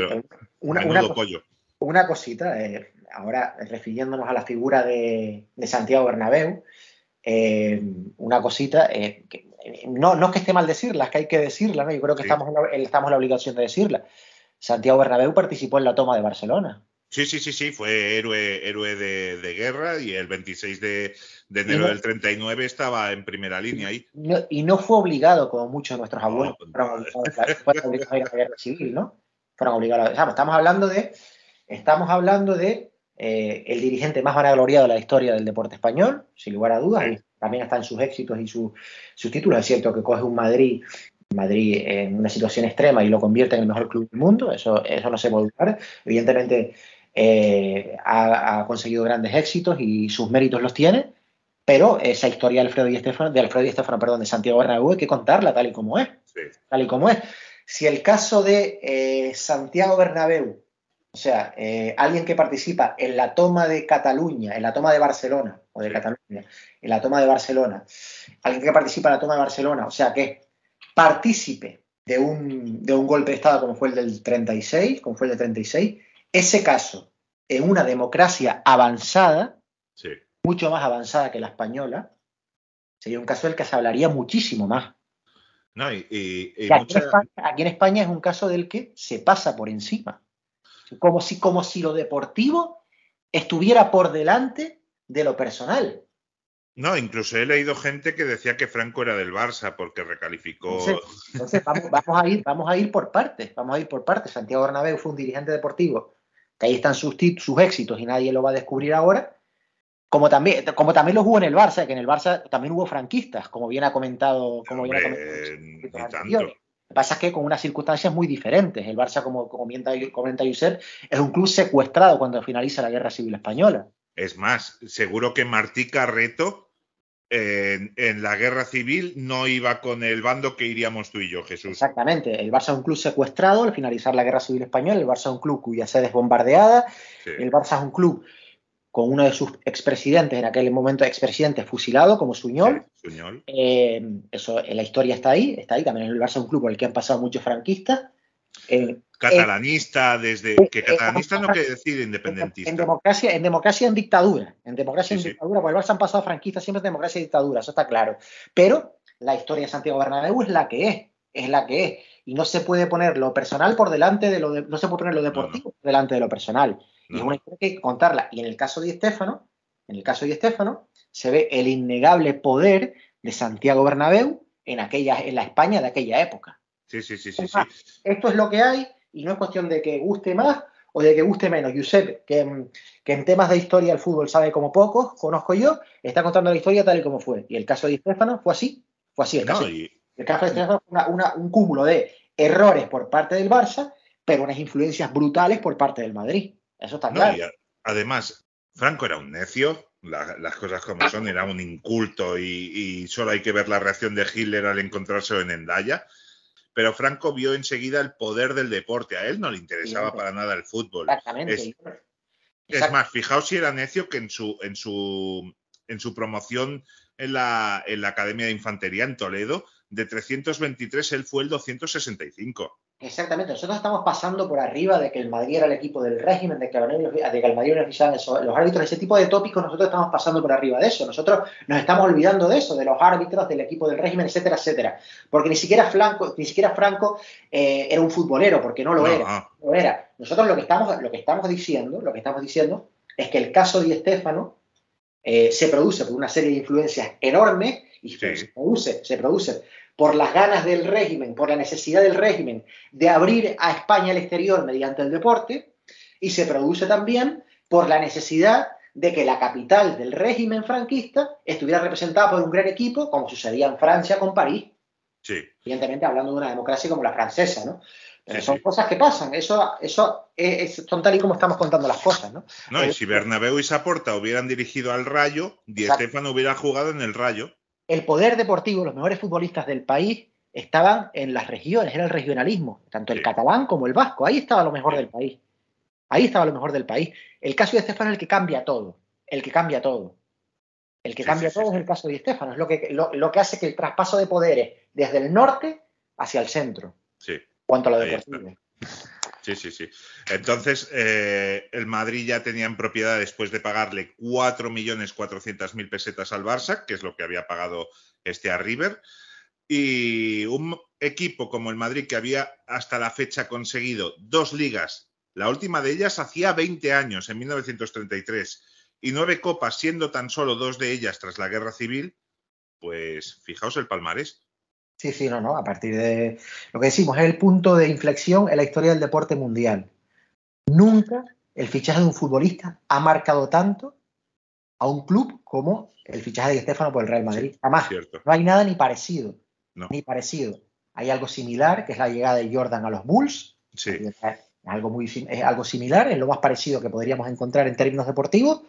una, pollo.
una, cosita, eh, ahora refiriéndonos a la figura de, Santiago Bernabéu, eh, una cosita, eh, no, no, es que esté mal decirla, es que hay que decirla, ¿no? Yo creo que estamos, estamos en la obligación de decirla. Santiago Bernabéu participó en la toma de Barcelona.
Sí, sí, sí, sí, fue héroe, héroe de, guerra y el 26 de, enero del 39 estaba en primera línea ahí.
y no fue obligado, como muchos de nuestros abuelos, fueron, obligados a ir a la guerra civil, ¿no? Fueron obligados pues estamos hablando de, estamos hablando de eh, el dirigente más vanagloriado de la historia del deporte español, sin lugar a dudas, y también están sus éxitos y su, sus títulos. Es cierto que coge un Madrid Madrid en una situación extrema y lo convierte en el mejor club del mundo, eso, eso no se puede dudar. Evidentemente eh, ha, conseguido grandes éxitos y sus méritos los tiene, pero esa historia de Alfredo y Estefano, de Alfredo y Estefano, perdón, de Santiago Bernabéu hay que contarla tal y como es, tal y como es. Si el caso de eh, Santiago Bernabéu, o sea, eh, alguien que participa en la toma de Cataluña, en la toma de Barcelona, o de Cataluña, en la toma de Barcelona, alguien que participa en la toma de Barcelona, o sea, que partícipe de un, de un golpe de Estado como fue el del 36, como fue el 36, ese caso en una democracia avanzada, mucho más avanzada que la española, sería un caso del que se hablaría muchísimo más.
aquí, en
España, es un caso del que se pasa por encima. Como si, como si lo deportivo estuviera por delante de lo personal.
No, incluso he leído gente que decía que Franco era del Barça porque recalificó.
Entonces, vamos, a ir, vamos a ir por partes, vamos a ir por partes. Santiago Bernabéu fue un dirigente deportivo, que ahí están sus, éxitos y nadie lo va a descubrir ahora. Como también, como también lo hubo en el Barça, que en el Barça también hubo franquistas, como bien ha comentado. Como bien comentado lo
que pasa es que con unas
circunstancias muy diferentes. El Barça, como comenta, comenta es un club
secuestrado cuando finaliza la Guerra Civil Española. Es más, seguro que Martí Carreto en, la guerra civil no iba con el bando que iríamos tú y yo, Jesús. Exactamente. El Barça un club secuestrado al finalizar la guerra civil española. El Barça es un club cuya sede es bombardeada.
El Barça es un club con uno de sus expresidentes, en aquel momento expresidente fusilado, como Suñol. Suñol. Eh, eso, eh, la historia está ahí, está ahí. También el Barça un club por el que han pasado muchos franquistas. Eh, Catalanista, desde. Que catalanista no quiere decir independentista. En, democracia, en democracia en dictadura. En democracia en dictadura. Por Porque el Barça han pasado franquistas siempre es democracia y dictadura, eso está claro. Pero la historia de Santiago Bernabéu es la que es. Es la que es. Y no se puede poner lo personal por delante de lo. no se puede poner lo deportivo por delante de lo personal. Y es una historia que contarla. Y en el caso de Estefano, en el caso de Estefano, se ve el innegable poder de Santiago Bernabéu en aquella, en la España de aquella época. Sí, sí, sí, sí, Esto es lo que hay, y no es cuestión de que guste más o de que guste menos. Giuseppe, que, que en temas de historia del fútbol sabe como pocos, conozco yo, está contando la historia tal y como fue. Y el caso de Estefano fue así, fue así. El caso, el caso de Estefano fue una, un cúmulo de errores por parte del Barça, pero unas influencias brutales por parte del Madrid. Eso está claro.
además, Franco era un necio, las cosas como son, era un inculto y, y, solo hay que ver la reacción de Hitler al encontrarse en Endaya pero Franco vio enseguida el poder del deporte. A él no le interesaba para nada el fútbol. Exactamente. Es, más, fijaos si era necio que en su, en su, en su promoción en la, en la Academia de Infantería en Toledo, de 323 él fue el 265.
Exactamente, nosotros estamos pasando por arriba de que el Madrid era el equipo del régimen, de que el Madrid, de que el los árbitros, ese tipo de tópicos nosotros estamos pasando por arriba de eso, nosotros nos estamos olvidando de eso, de los árbitros, del equipo del régimen, etcétera, etcétera, porque ni siquiera Franco, ni siquiera Franco eh, era un futbolero, porque no lo era, ah. era. Nosotros lo que estamos, lo que estamos diciendo, lo que estamos diciendo es que el caso de Estefano eh, se produce por una serie de influencias enormes y se, produce, se produce por las ganas del régimen, por la necesidad del régimen de abrir a España al exterior mediante el deporte y se produce también por la necesidad de que la capital del régimen franquista estuviera representada por un gran equipo, como sucedía en Francia con París. Evidentemente hablando de una democracia como la francesa, ¿no? son cosas que pasan, eso, eso son tal y como estamos
contando las cosas, ¿no? No, y eh, si Bernabéu y Saporta hubieran dirigido al Rayo, Di Estefano hubiera jugado en el Rayo.
El poder deportivo, los mejores futbolistas del país estaban en las regiones, era el regionalismo, tanto el catalán como el vasco, ahí estaba lo mejor del país. Ahí estaba lo mejor del país. El caso de Estefano es el que cambia todo, el que cambia todo. El que cambia todo es el caso de Estefano, es lo que, lo, lo que hace que el traspaso de poderes desde el norte hacia el
centro. Sí. Cuánto a lo Sí, sí, sí. Entonces, eh, el Madrid ya tenía en propiedad, después de pagarle 4.400.000 pesetas al Barça, que es lo que había pagado este a River, y un equipo como el Madrid que había hasta la fecha conseguido dos ligas, la última de ellas hacía 20 años, en 1933, y nueve copas, siendo tan solo dos de ellas tras la Guerra Civil, pues fijaos el palmarés, Sí, sí, no, no. A partir de
lo que decimos, es el punto de inflexión en la historia del deporte mundial. Nunca el fichaje de un futbolista ha marcado tanto a un club como el fichaje de Estefano por el Real Madrid. Además, no hay nada ni parecido. No. Ni parecido. Hay algo similar, que es la llegada de Jordan a los Bulls. Sí. algo, muy, es algo similar, es lo más parecido que podríamos encontrar en términos deportivos,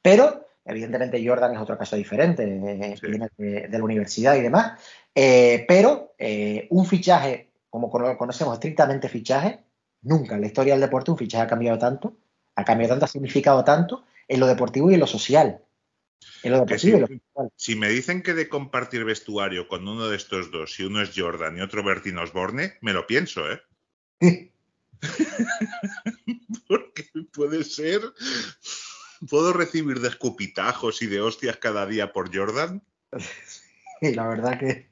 pero Evidentemente Jordan es otro caso diferente, eh, de, la universidad y demás, eh, pero eh, un fichaje, como conocemos estrictamente fichaje, nunca en la historia del deporte un fichaje ha cambiado tanto, ha cambiado tanto, ha significado tanto en lo deportivo y en lo social. En
si, me dicen que de compartir vestuario con uno de estos dos, si uno es Jordan y otro bertino Osborne, me lo pienso, ¿eh? Porque puede ser ¿Puedo recibir de escupitajos y de hostias cada día por Jordan?
Y la verdad que.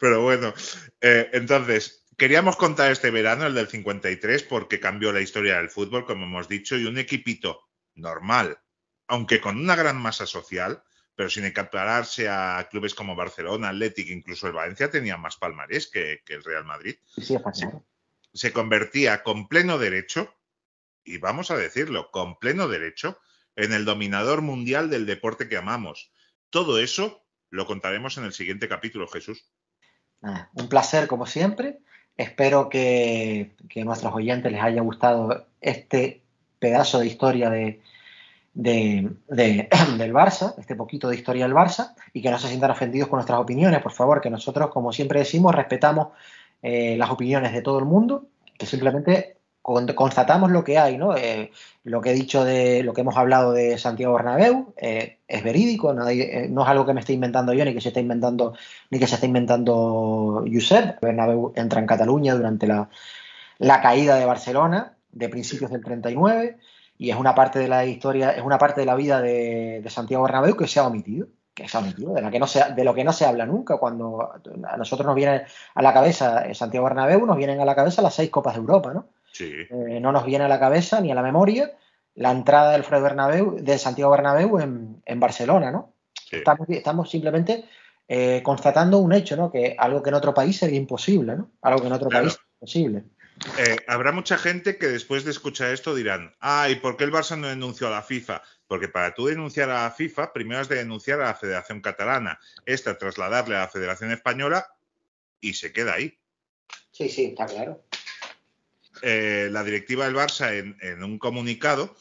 Pero bueno, eh, entonces, queríamos contar este verano, el del 53, porque cambió la historia del fútbol, como hemos dicho, y un equipito normal, aunque con una gran masa social, pero sin encapararse a clubes como Barcelona, Athletic, incluso el Valencia tenía más palmarés que, el Real Madrid. Sí, sí, se, se convertía con pleno derecho y vamos a decirlo, con pleno derecho, en el dominador mundial del deporte que amamos. Todo eso lo contaremos en el siguiente capítulo, Jesús.
Ah, un placer, como siempre. Espero que, a nuestros oyentes les haya gustado este pedazo de historia de, de, del Barça, este poquito de historia del Barça, y que no se sientan ofendidos con nuestras opiniones, por favor, que nosotros, como siempre decimos, respetamos eh, las opiniones de todo el mundo, que simplemente constatamos lo que hay, ¿no? Eh, lo que he dicho de lo que hemos hablado de Santiago Bernabéu eh, es verídico, eh, no es algo que me esté inventando yo ni que se está inventando ni que se esté inventando Josep. Bernabéu entra en Cataluña durante la, la caída de Barcelona de principios del 39 y es una parte de la historia, es una parte de la vida de, Santiago Bernabéu que se ha omitido que ha omitido, de, la que no se, de lo que no se habla nunca. Cuando a nosotros nos viene a la cabeza Santiago Bernabéu, nos vienen a la cabeza las seis Copas de Europa, ¿no? Sí. Eh, no nos viene a la cabeza ni a la memoria la entrada del Fred Bernabéu, de Santiago Bernabéu en, Barcelona, ¿no? Estamos, simplemente eh, constatando un hecho, ¿no? Que algo que en otro país sería imposible, ¿no?
Algo que en otro país es imposible. Eh, habrá mucha gente que después de escuchar esto dirán, ay, ah, ¿por qué el Barça no denunció a la FIFA? Porque para tú denunciar a la FIFA, primero has de denunciar a la Federación Catalana, esta trasladarle a la Federación Española y se queda ahí. Sí, sí, está claro. Eh, la directiva del Barça en, un comunicado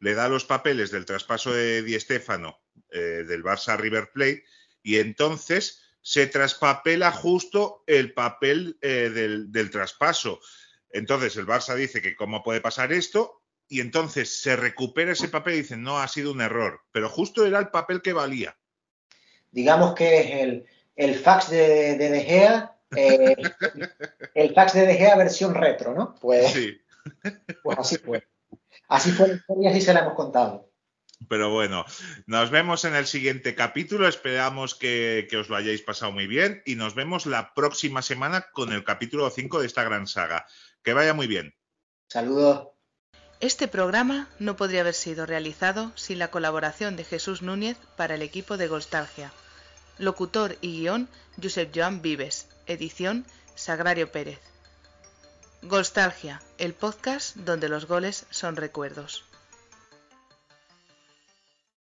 le da los papeles del traspaso de Di Stéfano eh, del Barça River Plate y entonces se traspapela justo el papel eh, del, traspaso. Entonces el Barça dice que cómo puede pasar esto y entonces se recupera ese papel y dicen no, ha sido un error, pero justo era el papel que valía.
Digamos que es el, fax de, de, de Gea eh, el tax de DGA versión retro, ¿no? Pues, sí. pues así fue. Así fue la historia, así se la hemos contado.
Pero bueno, nos vemos en el siguiente capítulo. Esperamos que, que, os lo hayáis pasado muy bien y nos vemos la próxima semana con el capítulo 5 de esta gran saga. Que vaya muy bien. Saludos. Este programa no podría haber sido realizado sin la colaboración de Jesús Núñez para el equipo de Golstalgia. Locutor y guión, Josep Joan Vives edición Sagrario Pérez. Gostalgia, el podcast donde los goles son recuerdos.